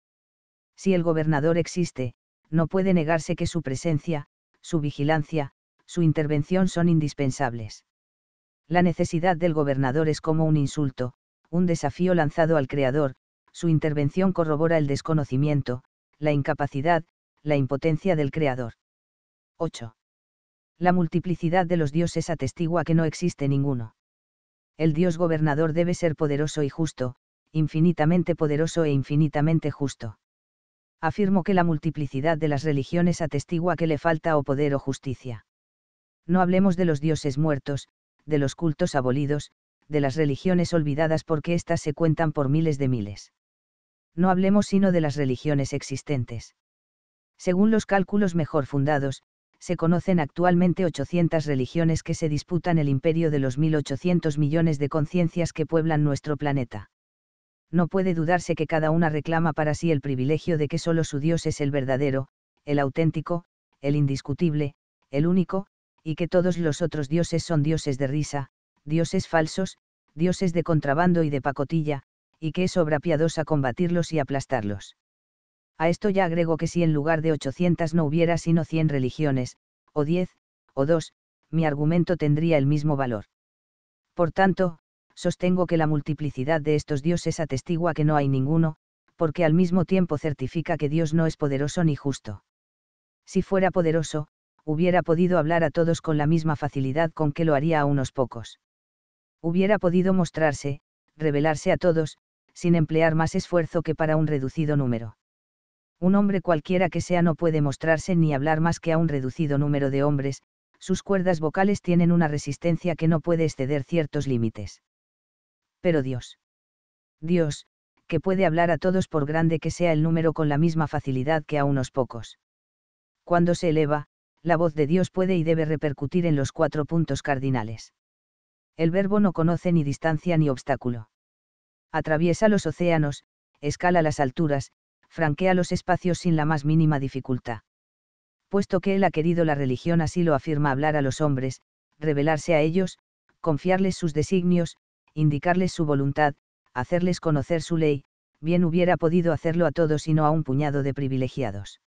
Si el gobernador existe, no puede negarse que su presencia, su vigilancia, su intervención son indispensables. La necesidad del gobernador es como un insulto, un desafío lanzado al Creador, su intervención corrobora el desconocimiento, la incapacidad, la impotencia del Creador. 8. La multiplicidad de los dioses atestigua que no existe ninguno. El Dios gobernador debe ser poderoso y justo, infinitamente poderoso e infinitamente justo. Afirmo que la multiplicidad de las religiones atestigua que le falta o poder o justicia no hablemos de los dioses muertos, de los cultos abolidos, de las religiones olvidadas porque éstas se cuentan por miles de miles. No hablemos sino de las religiones existentes. Según los cálculos mejor fundados, se conocen actualmente 800 religiones que se disputan el imperio de los 1.800 millones de conciencias que pueblan nuestro planeta. No puede dudarse que cada una reclama para sí el privilegio de que solo su Dios es el verdadero, el auténtico, el indiscutible, el único, y que todos los otros dioses son dioses de risa, dioses falsos, dioses de contrabando y de pacotilla, y que es obra piadosa combatirlos y aplastarlos. A esto ya agrego que si en lugar de 800 no hubiera sino 100 religiones, o 10, o 2, mi argumento tendría el mismo valor. Por tanto, sostengo que la multiplicidad de estos dioses atestigua que no hay ninguno, porque al mismo tiempo certifica que Dios no es poderoso ni justo. Si fuera poderoso, hubiera podido hablar a todos con la misma facilidad con que lo haría a unos pocos. Hubiera podido mostrarse, revelarse a todos, sin emplear más esfuerzo que para un reducido número. Un hombre cualquiera que sea no puede mostrarse ni hablar más que a un reducido número de hombres, sus cuerdas vocales tienen una resistencia que no puede exceder ciertos límites. Pero Dios. Dios, que puede hablar a todos por grande que sea el número con la misma facilidad que a unos pocos. Cuando se eleva, la voz de Dios puede y debe repercutir en los cuatro puntos cardinales. El verbo no conoce ni distancia ni obstáculo. Atraviesa los océanos, escala las alturas, franquea los espacios sin la más mínima dificultad. Puesto que él ha querido la religión así lo afirma hablar a los hombres, revelarse a ellos, confiarles sus designios, indicarles su voluntad, hacerles conocer su ley, bien hubiera podido hacerlo a todos y no a un puñado de privilegiados.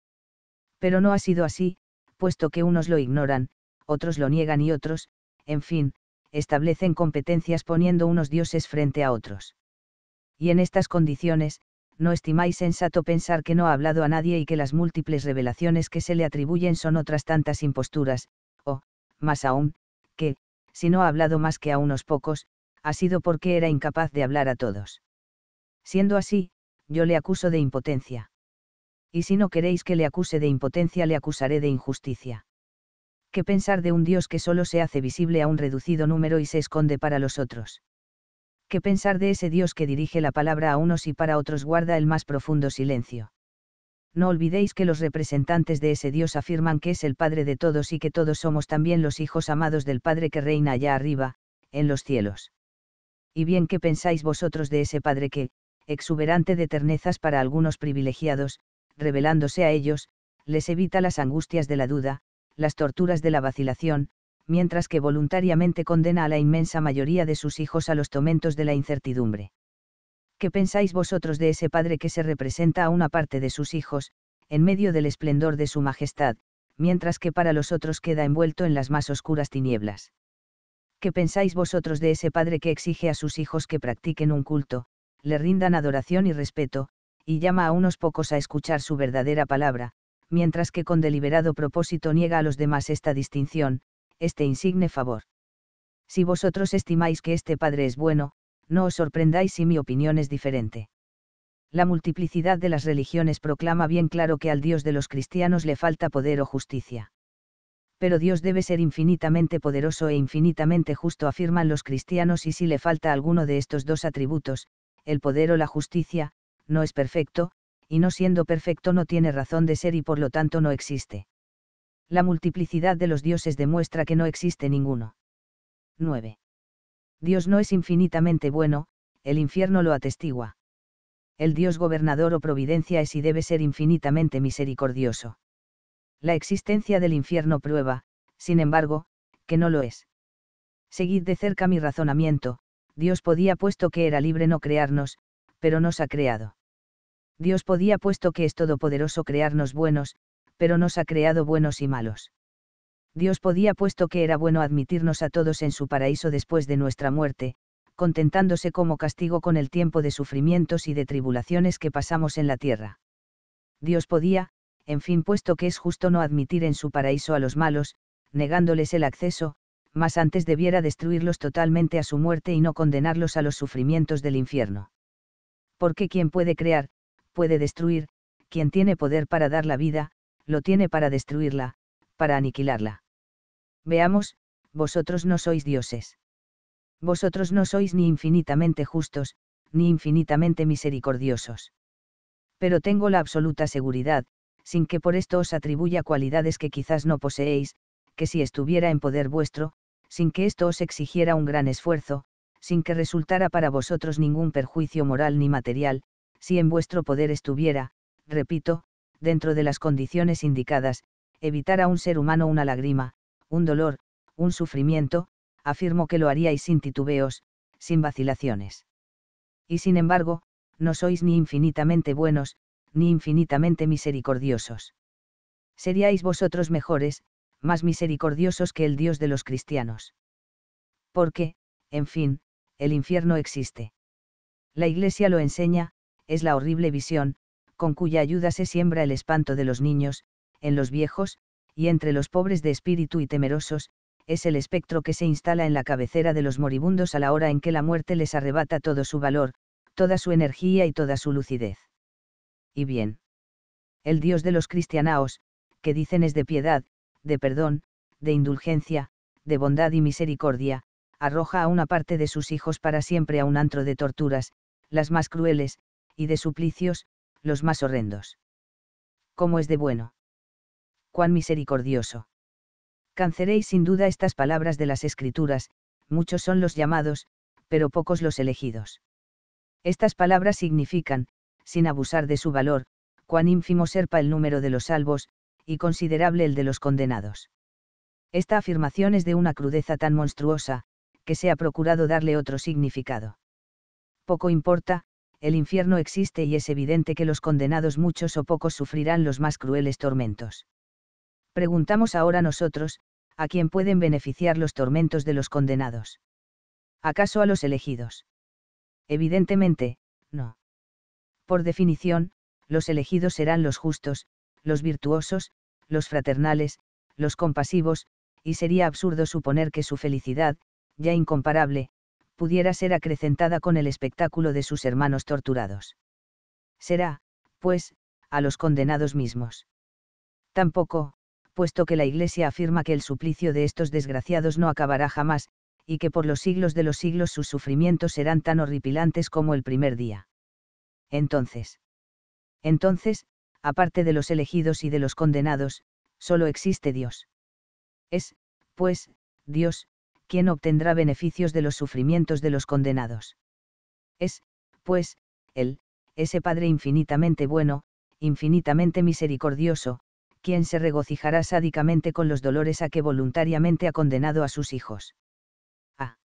Pero no ha sido así, puesto que unos lo ignoran, otros lo niegan y otros, en fin, establecen competencias poniendo unos dioses frente a otros. Y en estas condiciones, no estimáis sensato pensar que no ha hablado a nadie y que las múltiples revelaciones que se le atribuyen son otras tantas imposturas, o, más aún, que, si no ha hablado más que a unos pocos, ha sido porque era incapaz de hablar a todos. Siendo así, yo le acuso de impotencia y si no queréis que le acuse de impotencia le acusaré de injusticia. ¿Qué pensar de un Dios que solo se hace visible a un reducido número y se esconde para los otros? ¿Qué pensar de ese Dios que dirige la palabra a unos y para otros guarda el más profundo silencio? No olvidéis que los representantes de ese Dios afirman que es el Padre de todos y que todos somos también los hijos amados del Padre que reina allá arriba, en los cielos. Y bien, ¿qué pensáis vosotros de ese Padre que, exuberante de ternezas para algunos privilegiados, revelándose a ellos, les evita las angustias de la duda, las torturas de la vacilación, mientras que voluntariamente condena a la inmensa mayoría de sus hijos a los tormentos de la incertidumbre. ¿Qué pensáis vosotros de ese padre que se representa a una parte de sus hijos, en medio del esplendor de su majestad, mientras que para los otros queda envuelto en las más oscuras tinieblas? ¿Qué pensáis vosotros de ese padre que exige a sus hijos que practiquen un culto, le rindan adoración y respeto, y llama a unos pocos a escuchar su verdadera palabra, mientras que con deliberado propósito niega a los demás esta distinción, este insigne favor. Si vosotros estimáis que este Padre es bueno, no os sorprendáis si mi opinión es diferente. La multiplicidad de las religiones proclama bien claro que al Dios de los cristianos le falta poder o justicia. Pero Dios debe ser infinitamente poderoso e infinitamente justo, afirman los cristianos, y si le falta alguno de estos dos atributos, el poder o la justicia, no es perfecto, y no siendo perfecto no tiene razón de ser y por lo tanto no existe. La multiplicidad de los dioses demuestra que no existe ninguno. 9. Dios no es infinitamente bueno, el infierno lo atestigua. El Dios gobernador o providencia es y debe ser infinitamente misericordioso. La existencia del infierno prueba, sin embargo, que no lo es. Seguid de cerca mi razonamiento, Dios podía puesto que era libre no crearnos, pero nos ha creado. Dios podía puesto que es todopoderoso crearnos buenos, pero nos ha creado buenos y malos. Dios podía puesto que era bueno admitirnos a todos en su paraíso después de nuestra muerte, contentándose como castigo con el tiempo de sufrimientos y de tribulaciones que pasamos en la tierra. Dios podía, en fin, puesto que es justo no admitir en su paraíso a los malos, negándoles el acceso, mas antes debiera destruirlos totalmente a su muerte y no condenarlos a los sufrimientos del infierno. Porque quien puede crear, puede destruir, quien tiene poder para dar la vida, lo tiene para destruirla, para aniquilarla. Veamos, vosotros no sois dioses. Vosotros no sois ni infinitamente justos, ni infinitamente misericordiosos. Pero tengo la absoluta seguridad, sin que por esto os atribuya cualidades que quizás no poseéis, que si estuviera en poder vuestro, sin que esto os exigiera un gran esfuerzo, sin que resultara para vosotros ningún perjuicio moral ni material, si en vuestro poder estuviera, repito, dentro de las condiciones indicadas, evitar a un ser humano una lágrima, un dolor, un sufrimiento, afirmo que lo haríais sin titubeos, sin vacilaciones. Y sin embargo, no sois ni infinitamente buenos, ni infinitamente misericordiosos. Seríais vosotros mejores, más misericordiosos que el Dios de los cristianos. Porque, en fin, el infierno existe. La Iglesia lo enseña, es la horrible visión, con cuya ayuda se siembra el espanto de los niños, en los viejos, y entre los pobres de espíritu y temerosos, es el espectro que se instala en la cabecera de los moribundos a la hora en que la muerte les arrebata todo su valor, toda su energía y toda su lucidez. Y bien. El Dios de los cristianaos, que dicen es de piedad, de perdón, de indulgencia, de bondad y misericordia, arroja a una parte de sus hijos para siempre a un antro de torturas, las más crueles, y de suplicios, los más horrendos. ¿Cómo es de bueno? ¡Cuán misericordioso! Canceréis sin duda estas palabras de las Escrituras, muchos son los llamados, pero pocos los elegidos. Estas palabras significan, sin abusar de su valor, cuán ínfimo serpa el número de los salvos, y considerable el de los condenados. Esta afirmación es de una crudeza tan monstruosa, que se ha procurado darle otro significado. Poco importa, el infierno existe y es evidente que los condenados muchos o pocos sufrirán los más crueles tormentos. Preguntamos ahora nosotros, ¿a quién pueden beneficiar los tormentos de los condenados? ¿Acaso a los elegidos? Evidentemente, no. Por definición, los elegidos serán los justos, los virtuosos, los fraternales, los compasivos, y sería absurdo suponer que su felicidad, ya incomparable, pudiera ser acrecentada con el espectáculo de sus hermanos torturados. Será, pues, a los condenados mismos. Tampoco, puesto que la Iglesia afirma que el suplicio de estos desgraciados no acabará jamás, y que por los siglos de los siglos sus sufrimientos serán tan horripilantes como el primer día. Entonces. Entonces, aparte de los elegidos y de los condenados, solo existe Dios. Es, pues, Dios, quien obtendrá beneficios de los sufrimientos de los condenados. Es, pues, Él, ese Padre infinitamente bueno, infinitamente misericordioso, quien se regocijará sádicamente con los dolores a que voluntariamente ha condenado a sus hijos. Ah.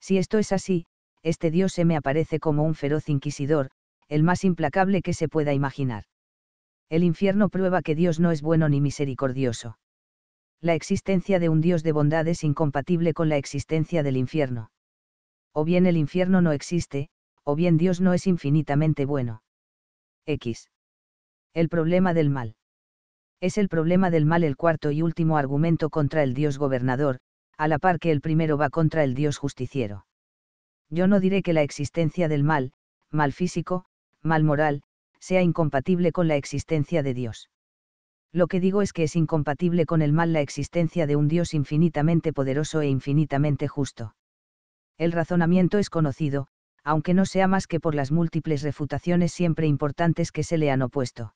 Si esto es así, este Dios se me aparece como un feroz inquisidor, el más implacable que se pueda imaginar. El infierno prueba que Dios no es bueno ni misericordioso la existencia de un Dios de bondad es incompatible con la existencia del infierno. O bien el infierno no existe, o bien Dios no es infinitamente bueno. X. El problema del mal. Es el problema del mal el cuarto y último argumento contra el Dios gobernador, a la par que el primero va contra el Dios justiciero. Yo no diré que la existencia del mal, mal físico, mal moral, sea incompatible con la existencia de Dios. Lo que digo es que es incompatible con el mal la existencia de un Dios infinitamente poderoso e infinitamente justo. El razonamiento es conocido, aunque no sea más que por las múltiples refutaciones siempre importantes que se le han opuesto.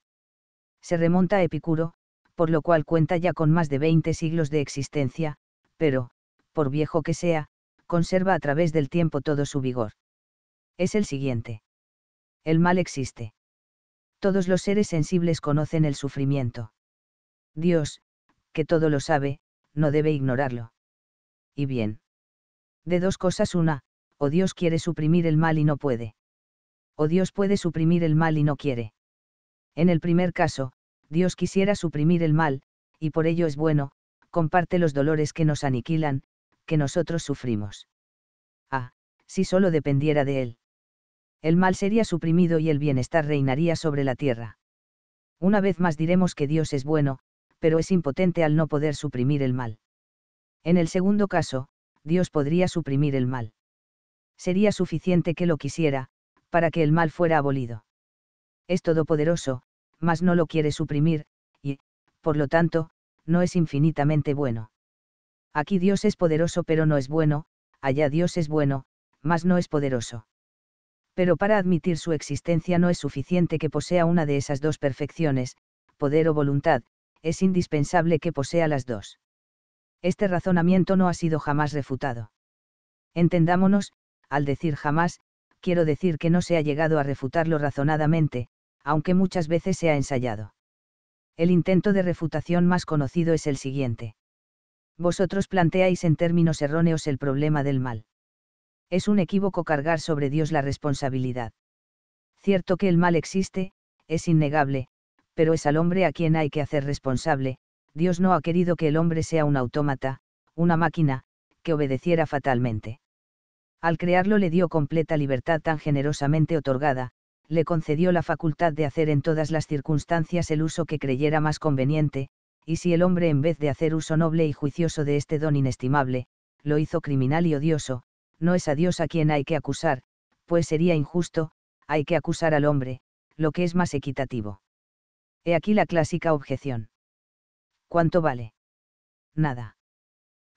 Se remonta a Epicuro, por lo cual cuenta ya con más de 20 siglos de existencia, pero, por viejo que sea, conserva a través del tiempo todo su vigor. Es el siguiente. El mal existe. Todos los seres sensibles conocen el sufrimiento. Dios, que todo lo sabe, no debe ignorarlo. Y bien. De dos cosas una, o Dios quiere suprimir el mal y no puede. O Dios puede suprimir el mal y no quiere. En el primer caso, Dios quisiera suprimir el mal, y por ello es bueno, comparte los dolores que nos aniquilan, que nosotros sufrimos. Ah, si solo dependiera de Él. El mal sería suprimido y el bienestar reinaría sobre la tierra. Una vez más diremos que Dios es bueno, pero es impotente al no poder suprimir el mal. En el segundo caso, Dios podría suprimir el mal. Sería suficiente que lo quisiera, para que el mal fuera abolido. Es todopoderoso, mas no lo quiere suprimir, y, por lo tanto, no es infinitamente bueno. Aquí Dios es poderoso pero no es bueno, allá Dios es bueno, mas no es poderoso. Pero para admitir su existencia no es suficiente que posea una de esas dos perfecciones, poder o voluntad, es indispensable que posea las dos. Este razonamiento no ha sido jamás refutado. Entendámonos, al decir jamás, quiero decir que no se ha llegado a refutarlo razonadamente, aunque muchas veces se ha ensayado. El intento de refutación más conocido es el siguiente. Vosotros planteáis en términos erróneos el problema del mal. Es un equívoco cargar sobre Dios la responsabilidad. Cierto que el mal existe, es innegable, pero es al hombre a quien hay que hacer responsable, Dios no ha querido que el hombre sea un autómata, una máquina, que obedeciera fatalmente. Al crearlo le dio completa libertad tan generosamente otorgada, le concedió la facultad de hacer en todas las circunstancias el uso que creyera más conveniente, y si el hombre en vez de hacer uso noble y juicioso de este don inestimable, lo hizo criminal y odioso, no es a Dios a quien hay que acusar, pues sería injusto, hay que acusar al hombre, lo que es más equitativo. He aquí la clásica objeción. ¿Cuánto vale? Nada.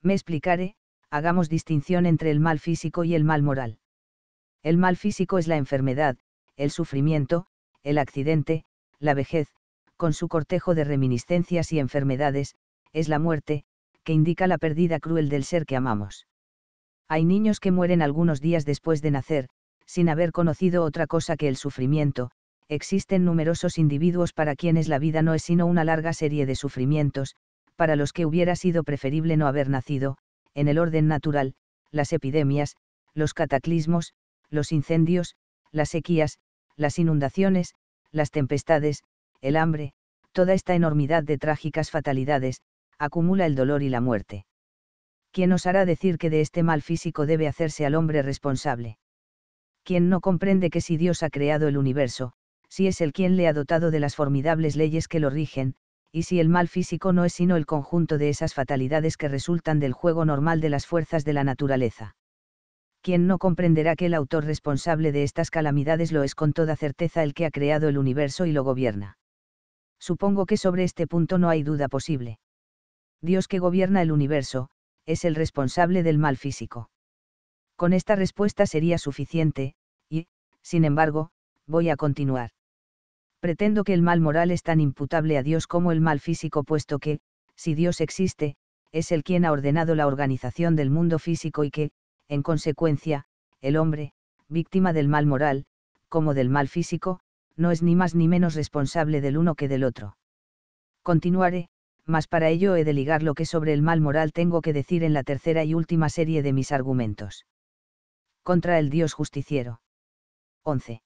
Me explicaré, hagamos distinción entre el mal físico y el mal moral. El mal físico es la enfermedad, el sufrimiento, el accidente, la vejez, con su cortejo de reminiscencias y enfermedades, es la muerte, que indica la pérdida cruel del ser que amamos. Hay niños que mueren algunos días después de nacer, sin haber conocido otra cosa que el sufrimiento, existen numerosos individuos para quienes la vida no es sino una larga serie de sufrimientos, para los que hubiera sido preferible no haber nacido, en el orden natural, las epidemias, los cataclismos, los incendios, las sequías, las inundaciones, las tempestades, el hambre, toda esta enormidad de trágicas fatalidades, acumula el dolor y la muerte. ¿Quién os hará decir que de este mal físico debe hacerse al hombre responsable? ¿Quién no comprende que si Dios ha creado el universo, si es el quien le ha dotado de las formidables leyes que lo rigen, y si el mal físico no es sino el conjunto de esas fatalidades que resultan del juego normal de las fuerzas de la naturaleza. ¿Quién no comprenderá que el autor responsable de estas calamidades lo es con toda certeza el que ha creado el universo y lo gobierna? Supongo que sobre este punto no hay duda posible. Dios que gobierna el universo, es el responsable del mal físico. Con esta respuesta sería suficiente, y, sin embargo, voy a continuar pretendo que el mal moral es tan imputable a Dios como el mal físico, puesto que, si Dios existe, es el quien ha ordenado la organización del mundo físico y que, en consecuencia, el hombre, víctima del mal moral, como del mal físico, no es ni más ni menos responsable del uno que del otro. Continuaré, mas para ello he de ligar lo que sobre el mal moral tengo que decir en la tercera y última serie de mis argumentos. Contra el Dios justiciero. 11.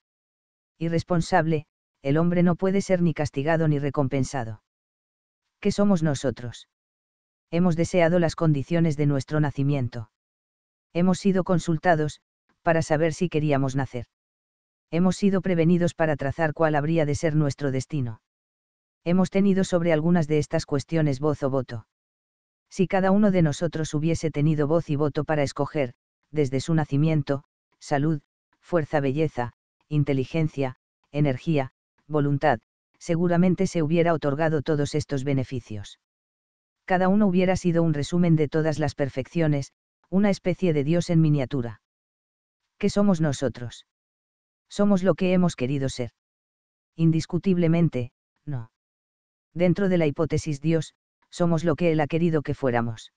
Irresponsable, el hombre no puede ser ni castigado ni recompensado. ¿Qué somos nosotros? Hemos deseado las condiciones de nuestro nacimiento. Hemos sido consultados, para saber si queríamos nacer. Hemos sido prevenidos para trazar cuál habría de ser nuestro destino. Hemos tenido sobre algunas de estas cuestiones voz o voto. Si cada uno de nosotros hubiese tenido voz y voto para escoger, desde su nacimiento, salud, fuerza, belleza, inteligencia, energía, voluntad, seguramente se hubiera otorgado todos estos beneficios. Cada uno hubiera sido un resumen de todas las perfecciones, una especie de Dios en miniatura. ¿Qué somos nosotros? Somos lo que hemos querido ser. Indiscutiblemente, no. Dentro de la hipótesis Dios, somos lo que Él ha querido que fuéramos.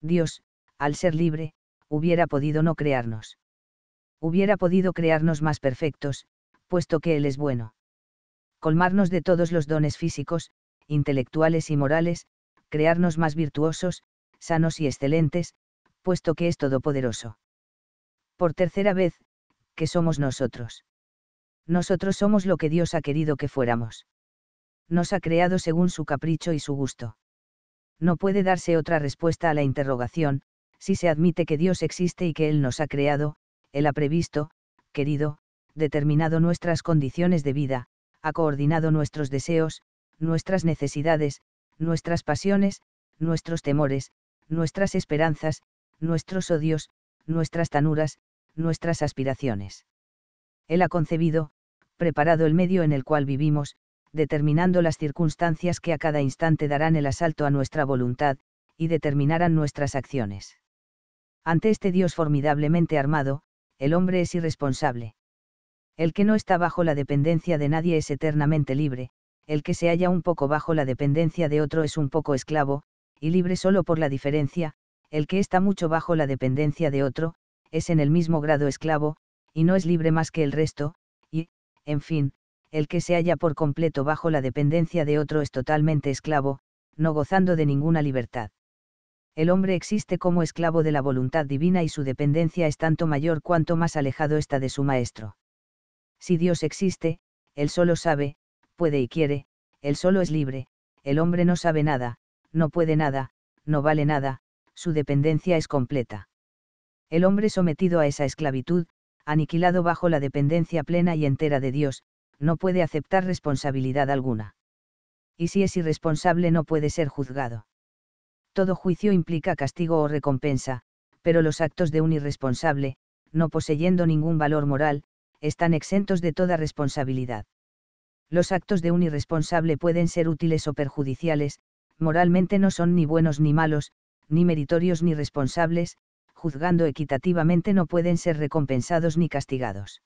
Dios, al ser libre, hubiera podido no crearnos. Hubiera podido crearnos más perfectos, puesto que Él es bueno colmarnos de todos los dones físicos, intelectuales y morales, crearnos más virtuosos, sanos y excelentes, puesto que es todopoderoso. Por tercera vez, que somos nosotros. Nosotros somos lo que Dios ha querido que fuéramos. Nos ha creado según su capricho y su gusto. No puede darse otra respuesta a la interrogación, si se admite que Dios existe y que Él nos ha creado, Él ha previsto, querido, determinado nuestras condiciones de vida, ha coordinado nuestros deseos, nuestras necesidades, nuestras pasiones, nuestros temores, nuestras esperanzas, nuestros odios, nuestras tanuras, nuestras aspiraciones. Él ha concebido, preparado el medio en el cual vivimos, determinando las circunstancias que a cada instante darán el asalto a nuestra voluntad, y determinarán nuestras acciones. Ante este Dios formidablemente armado, el hombre es irresponsable. El que no está bajo la dependencia de nadie es eternamente libre, el que se halla un poco bajo la dependencia de otro es un poco esclavo, y libre solo por la diferencia, el que está mucho bajo la dependencia de otro, es en el mismo grado esclavo, y no es libre más que el resto, y, en fin, el que se halla por completo bajo la dependencia de otro es totalmente esclavo, no gozando de ninguna libertad. El hombre existe como esclavo de la voluntad divina y su dependencia es tanto mayor cuanto más alejado está de su maestro. Si Dios existe, Él solo sabe, puede y quiere, Él solo es libre, el hombre no sabe nada, no puede nada, no vale nada, su dependencia es completa. El hombre sometido a esa esclavitud, aniquilado bajo la dependencia plena y entera de Dios, no puede aceptar responsabilidad alguna. Y si es irresponsable no puede ser juzgado. Todo juicio implica castigo o recompensa, pero los actos de un irresponsable, no poseyendo ningún valor moral, están exentos de toda responsabilidad. Los actos de un irresponsable pueden ser útiles o perjudiciales, moralmente no son ni buenos ni malos, ni meritorios ni responsables, juzgando equitativamente no pueden ser recompensados ni castigados.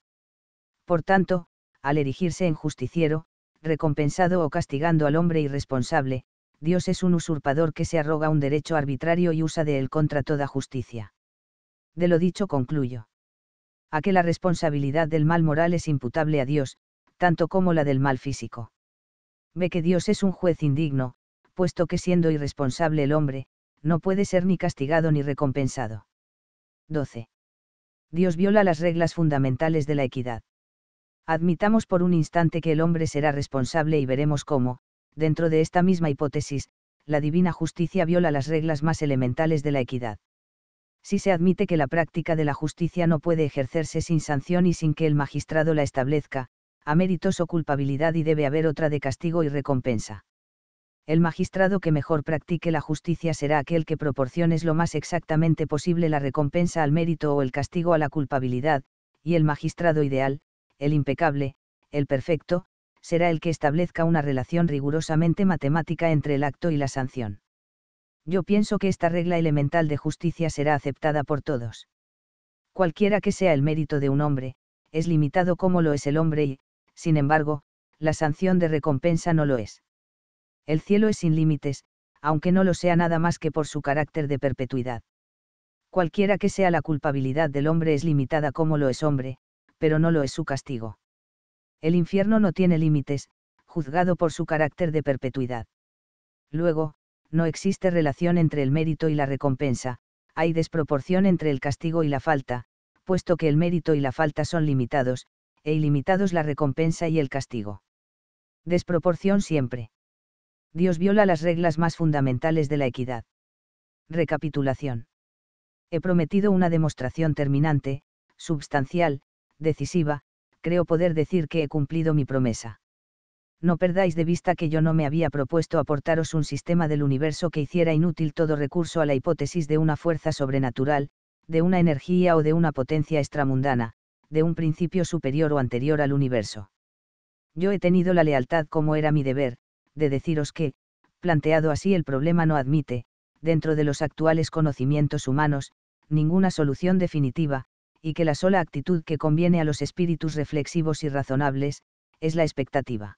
Por tanto, al erigirse en justiciero, recompensado o castigando al hombre irresponsable, Dios es un usurpador que se arroga un derecho arbitrario y usa de él contra toda justicia. De lo dicho concluyo a que la responsabilidad del mal moral es imputable a Dios, tanto como la del mal físico. Ve que Dios es un juez indigno, puesto que siendo irresponsable el hombre, no puede ser ni castigado ni recompensado. 12. Dios viola las reglas fundamentales de la equidad. Admitamos por un instante que el hombre será responsable y veremos cómo, dentro de esta misma hipótesis, la divina justicia viola las reglas más elementales de la equidad si se admite que la práctica de la justicia no puede ejercerse sin sanción y sin que el magistrado la establezca, a méritos o culpabilidad y debe haber otra de castigo y recompensa. El magistrado que mejor practique la justicia será aquel que proporcione lo más exactamente posible la recompensa al mérito o el castigo a la culpabilidad, y el magistrado ideal, el impecable, el perfecto, será el que establezca una relación rigurosamente matemática entre el acto y la sanción. Yo pienso que esta regla elemental de justicia será aceptada por todos. Cualquiera que sea el mérito de un hombre, es limitado como lo es el hombre y, sin embargo, la sanción de recompensa no lo es. El cielo es sin límites, aunque no lo sea nada más que por su carácter de perpetuidad. Cualquiera que sea la culpabilidad del hombre es limitada como lo es hombre, pero no lo es su castigo. El infierno no tiene límites, juzgado por su carácter de perpetuidad. Luego, no existe relación entre el mérito y la recompensa, hay desproporción entre el castigo y la falta, puesto que el mérito y la falta son limitados, e ilimitados la recompensa y el castigo. Desproporción siempre. Dios viola las reglas más fundamentales de la equidad. Recapitulación. He prometido una demostración terminante, substancial, decisiva, creo poder decir que he cumplido mi promesa no perdáis de vista que yo no me había propuesto aportaros un sistema del universo que hiciera inútil todo recurso a la hipótesis de una fuerza sobrenatural, de una energía o de una potencia extramundana, de un principio superior o anterior al universo. Yo he tenido la lealtad como era mi deber, de deciros que, planteado así el problema no admite, dentro de los actuales conocimientos humanos, ninguna solución definitiva, y que la sola actitud que conviene a los espíritus reflexivos y razonables, es la expectativa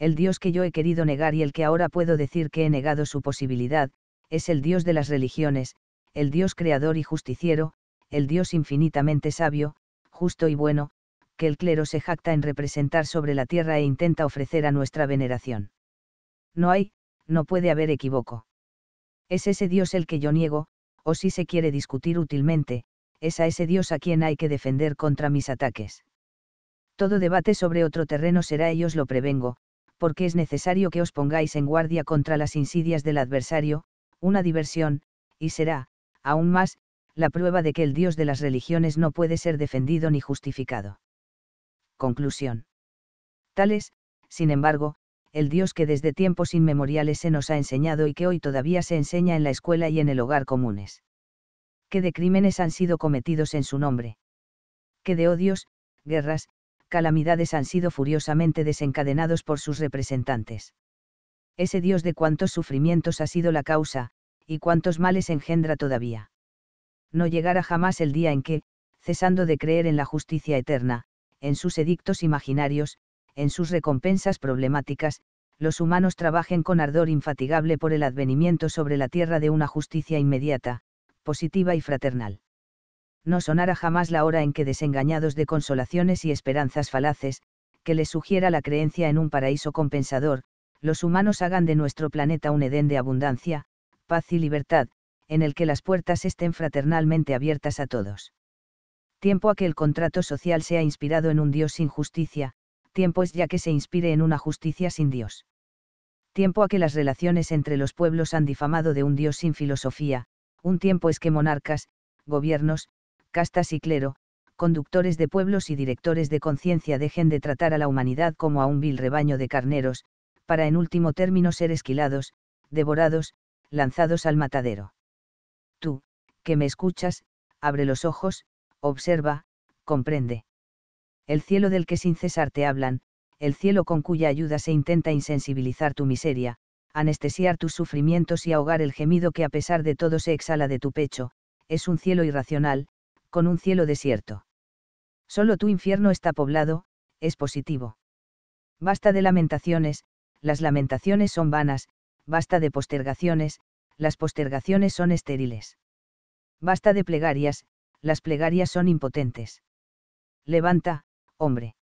el Dios que yo he querido negar y el que ahora puedo decir que he negado su posibilidad, es el Dios de las religiones, el Dios creador y justiciero, el Dios infinitamente sabio, justo y bueno, que el clero se jacta en representar sobre la tierra e intenta ofrecer a nuestra veneración. No hay, no puede haber equivoco. Es ese Dios el que yo niego, o si se quiere discutir útilmente, es a ese Dios a quien hay que defender contra mis ataques. Todo debate sobre otro terreno será ellos lo prevengo, porque es necesario que os pongáis en guardia contra las insidias del adversario, una diversión, y será, aún más, la prueba de que el Dios de las religiones no puede ser defendido ni justificado. Conclusión. Tales, sin embargo, el Dios que desde tiempos inmemoriales se nos ha enseñado y que hoy todavía se enseña en la escuela y en el hogar comunes. ¿Qué de crímenes han sido cometidos en su nombre. ¿Qué de odios, guerras, calamidades han sido furiosamente desencadenados por sus representantes. Ese Dios de cuántos sufrimientos ha sido la causa, y cuántos males engendra todavía. No llegará jamás el día en que, cesando de creer en la justicia eterna, en sus edictos imaginarios, en sus recompensas problemáticas, los humanos trabajen con ardor infatigable por el advenimiento sobre la tierra de una justicia inmediata, positiva y fraternal no sonará jamás la hora en que desengañados de consolaciones y esperanzas falaces, que les sugiera la creencia en un paraíso compensador, los humanos hagan de nuestro planeta un Edén de abundancia, paz y libertad, en el que las puertas estén fraternalmente abiertas a todos. Tiempo a que el contrato social sea inspirado en un Dios sin justicia, tiempo es ya que se inspire en una justicia sin Dios. Tiempo a que las relaciones entre los pueblos han difamado de un Dios sin filosofía, un tiempo es que monarcas, gobiernos, castas y clero, conductores de pueblos y directores de conciencia dejen de tratar a la humanidad como a un vil rebaño de carneros, para en último término ser esquilados, devorados, lanzados al matadero. Tú, que me escuchas, abre los ojos, observa, comprende. El cielo del que sin cesar te hablan, el cielo con cuya ayuda se intenta insensibilizar tu miseria, anestesiar tus sufrimientos y ahogar el gemido que a pesar de todo se exhala de tu pecho, es un cielo irracional, con un cielo desierto. Solo tu infierno está poblado, es positivo. Basta de lamentaciones, las lamentaciones son vanas, basta de postergaciones, las postergaciones son estériles. Basta de plegarias, las plegarias son impotentes. Levanta, hombre.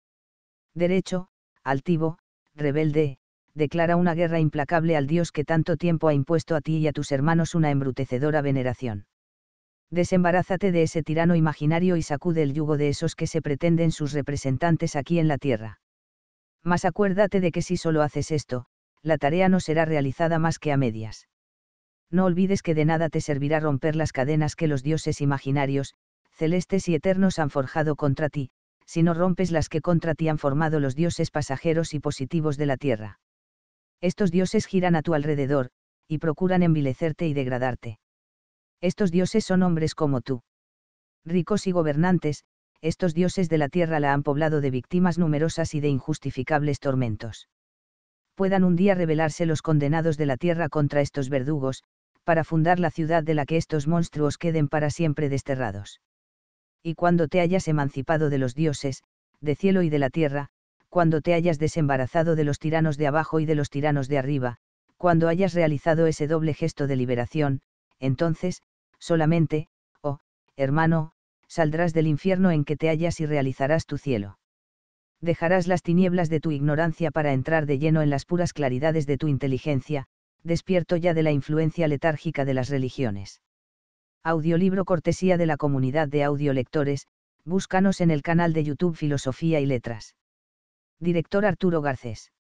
Derecho, altivo, rebelde, declara una guerra implacable al Dios que tanto tiempo ha impuesto a ti y a tus hermanos una embrutecedora veneración. Desembarázate de ese tirano imaginario y sacude el yugo de esos que se pretenden sus representantes aquí en la tierra. Mas acuérdate de que si solo haces esto, la tarea no será realizada más que a medias. No olvides que de nada te servirá romper las cadenas que los dioses imaginarios, celestes y eternos han forjado contra ti, si no rompes las que contra ti han formado los dioses pasajeros y positivos de la tierra. Estos dioses giran a tu alrededor, y procuran envilecerte y degradarte. Estos dioses son hombres como tú. Ricos y gobernantes, estos dioses de la tierra la han poblado de víctimas numerosas y de injustificables tormentos. Puedan un día revelarse los condenados de la tierra contra estos verdugos, para fundar la ciudad de la que estos monstruos queden para siempre desterrados. Y cuando te hayas emancipado de los dioses, de cielo y de la tierra, cuando te hayas desembarazado de los tiranos de abajo y de los tiranos de arriba, cuando hayas realizado ese doble gesto de liberación, entonces, solamente, oh, hermano, saldrás del infierno en que te hallas y realizarás tu cielo. Dejarás las tinieblas de tu ignorancia para entrar de lleno en las puras claridades de tu inteligencia, despierto ya de la influencia letárgica de las religiones. Audiolibro cortesía de la comunidad de audiolectores, búscanos en el canal de YouTube Filosofía y Letras. Director Arturo Garcés.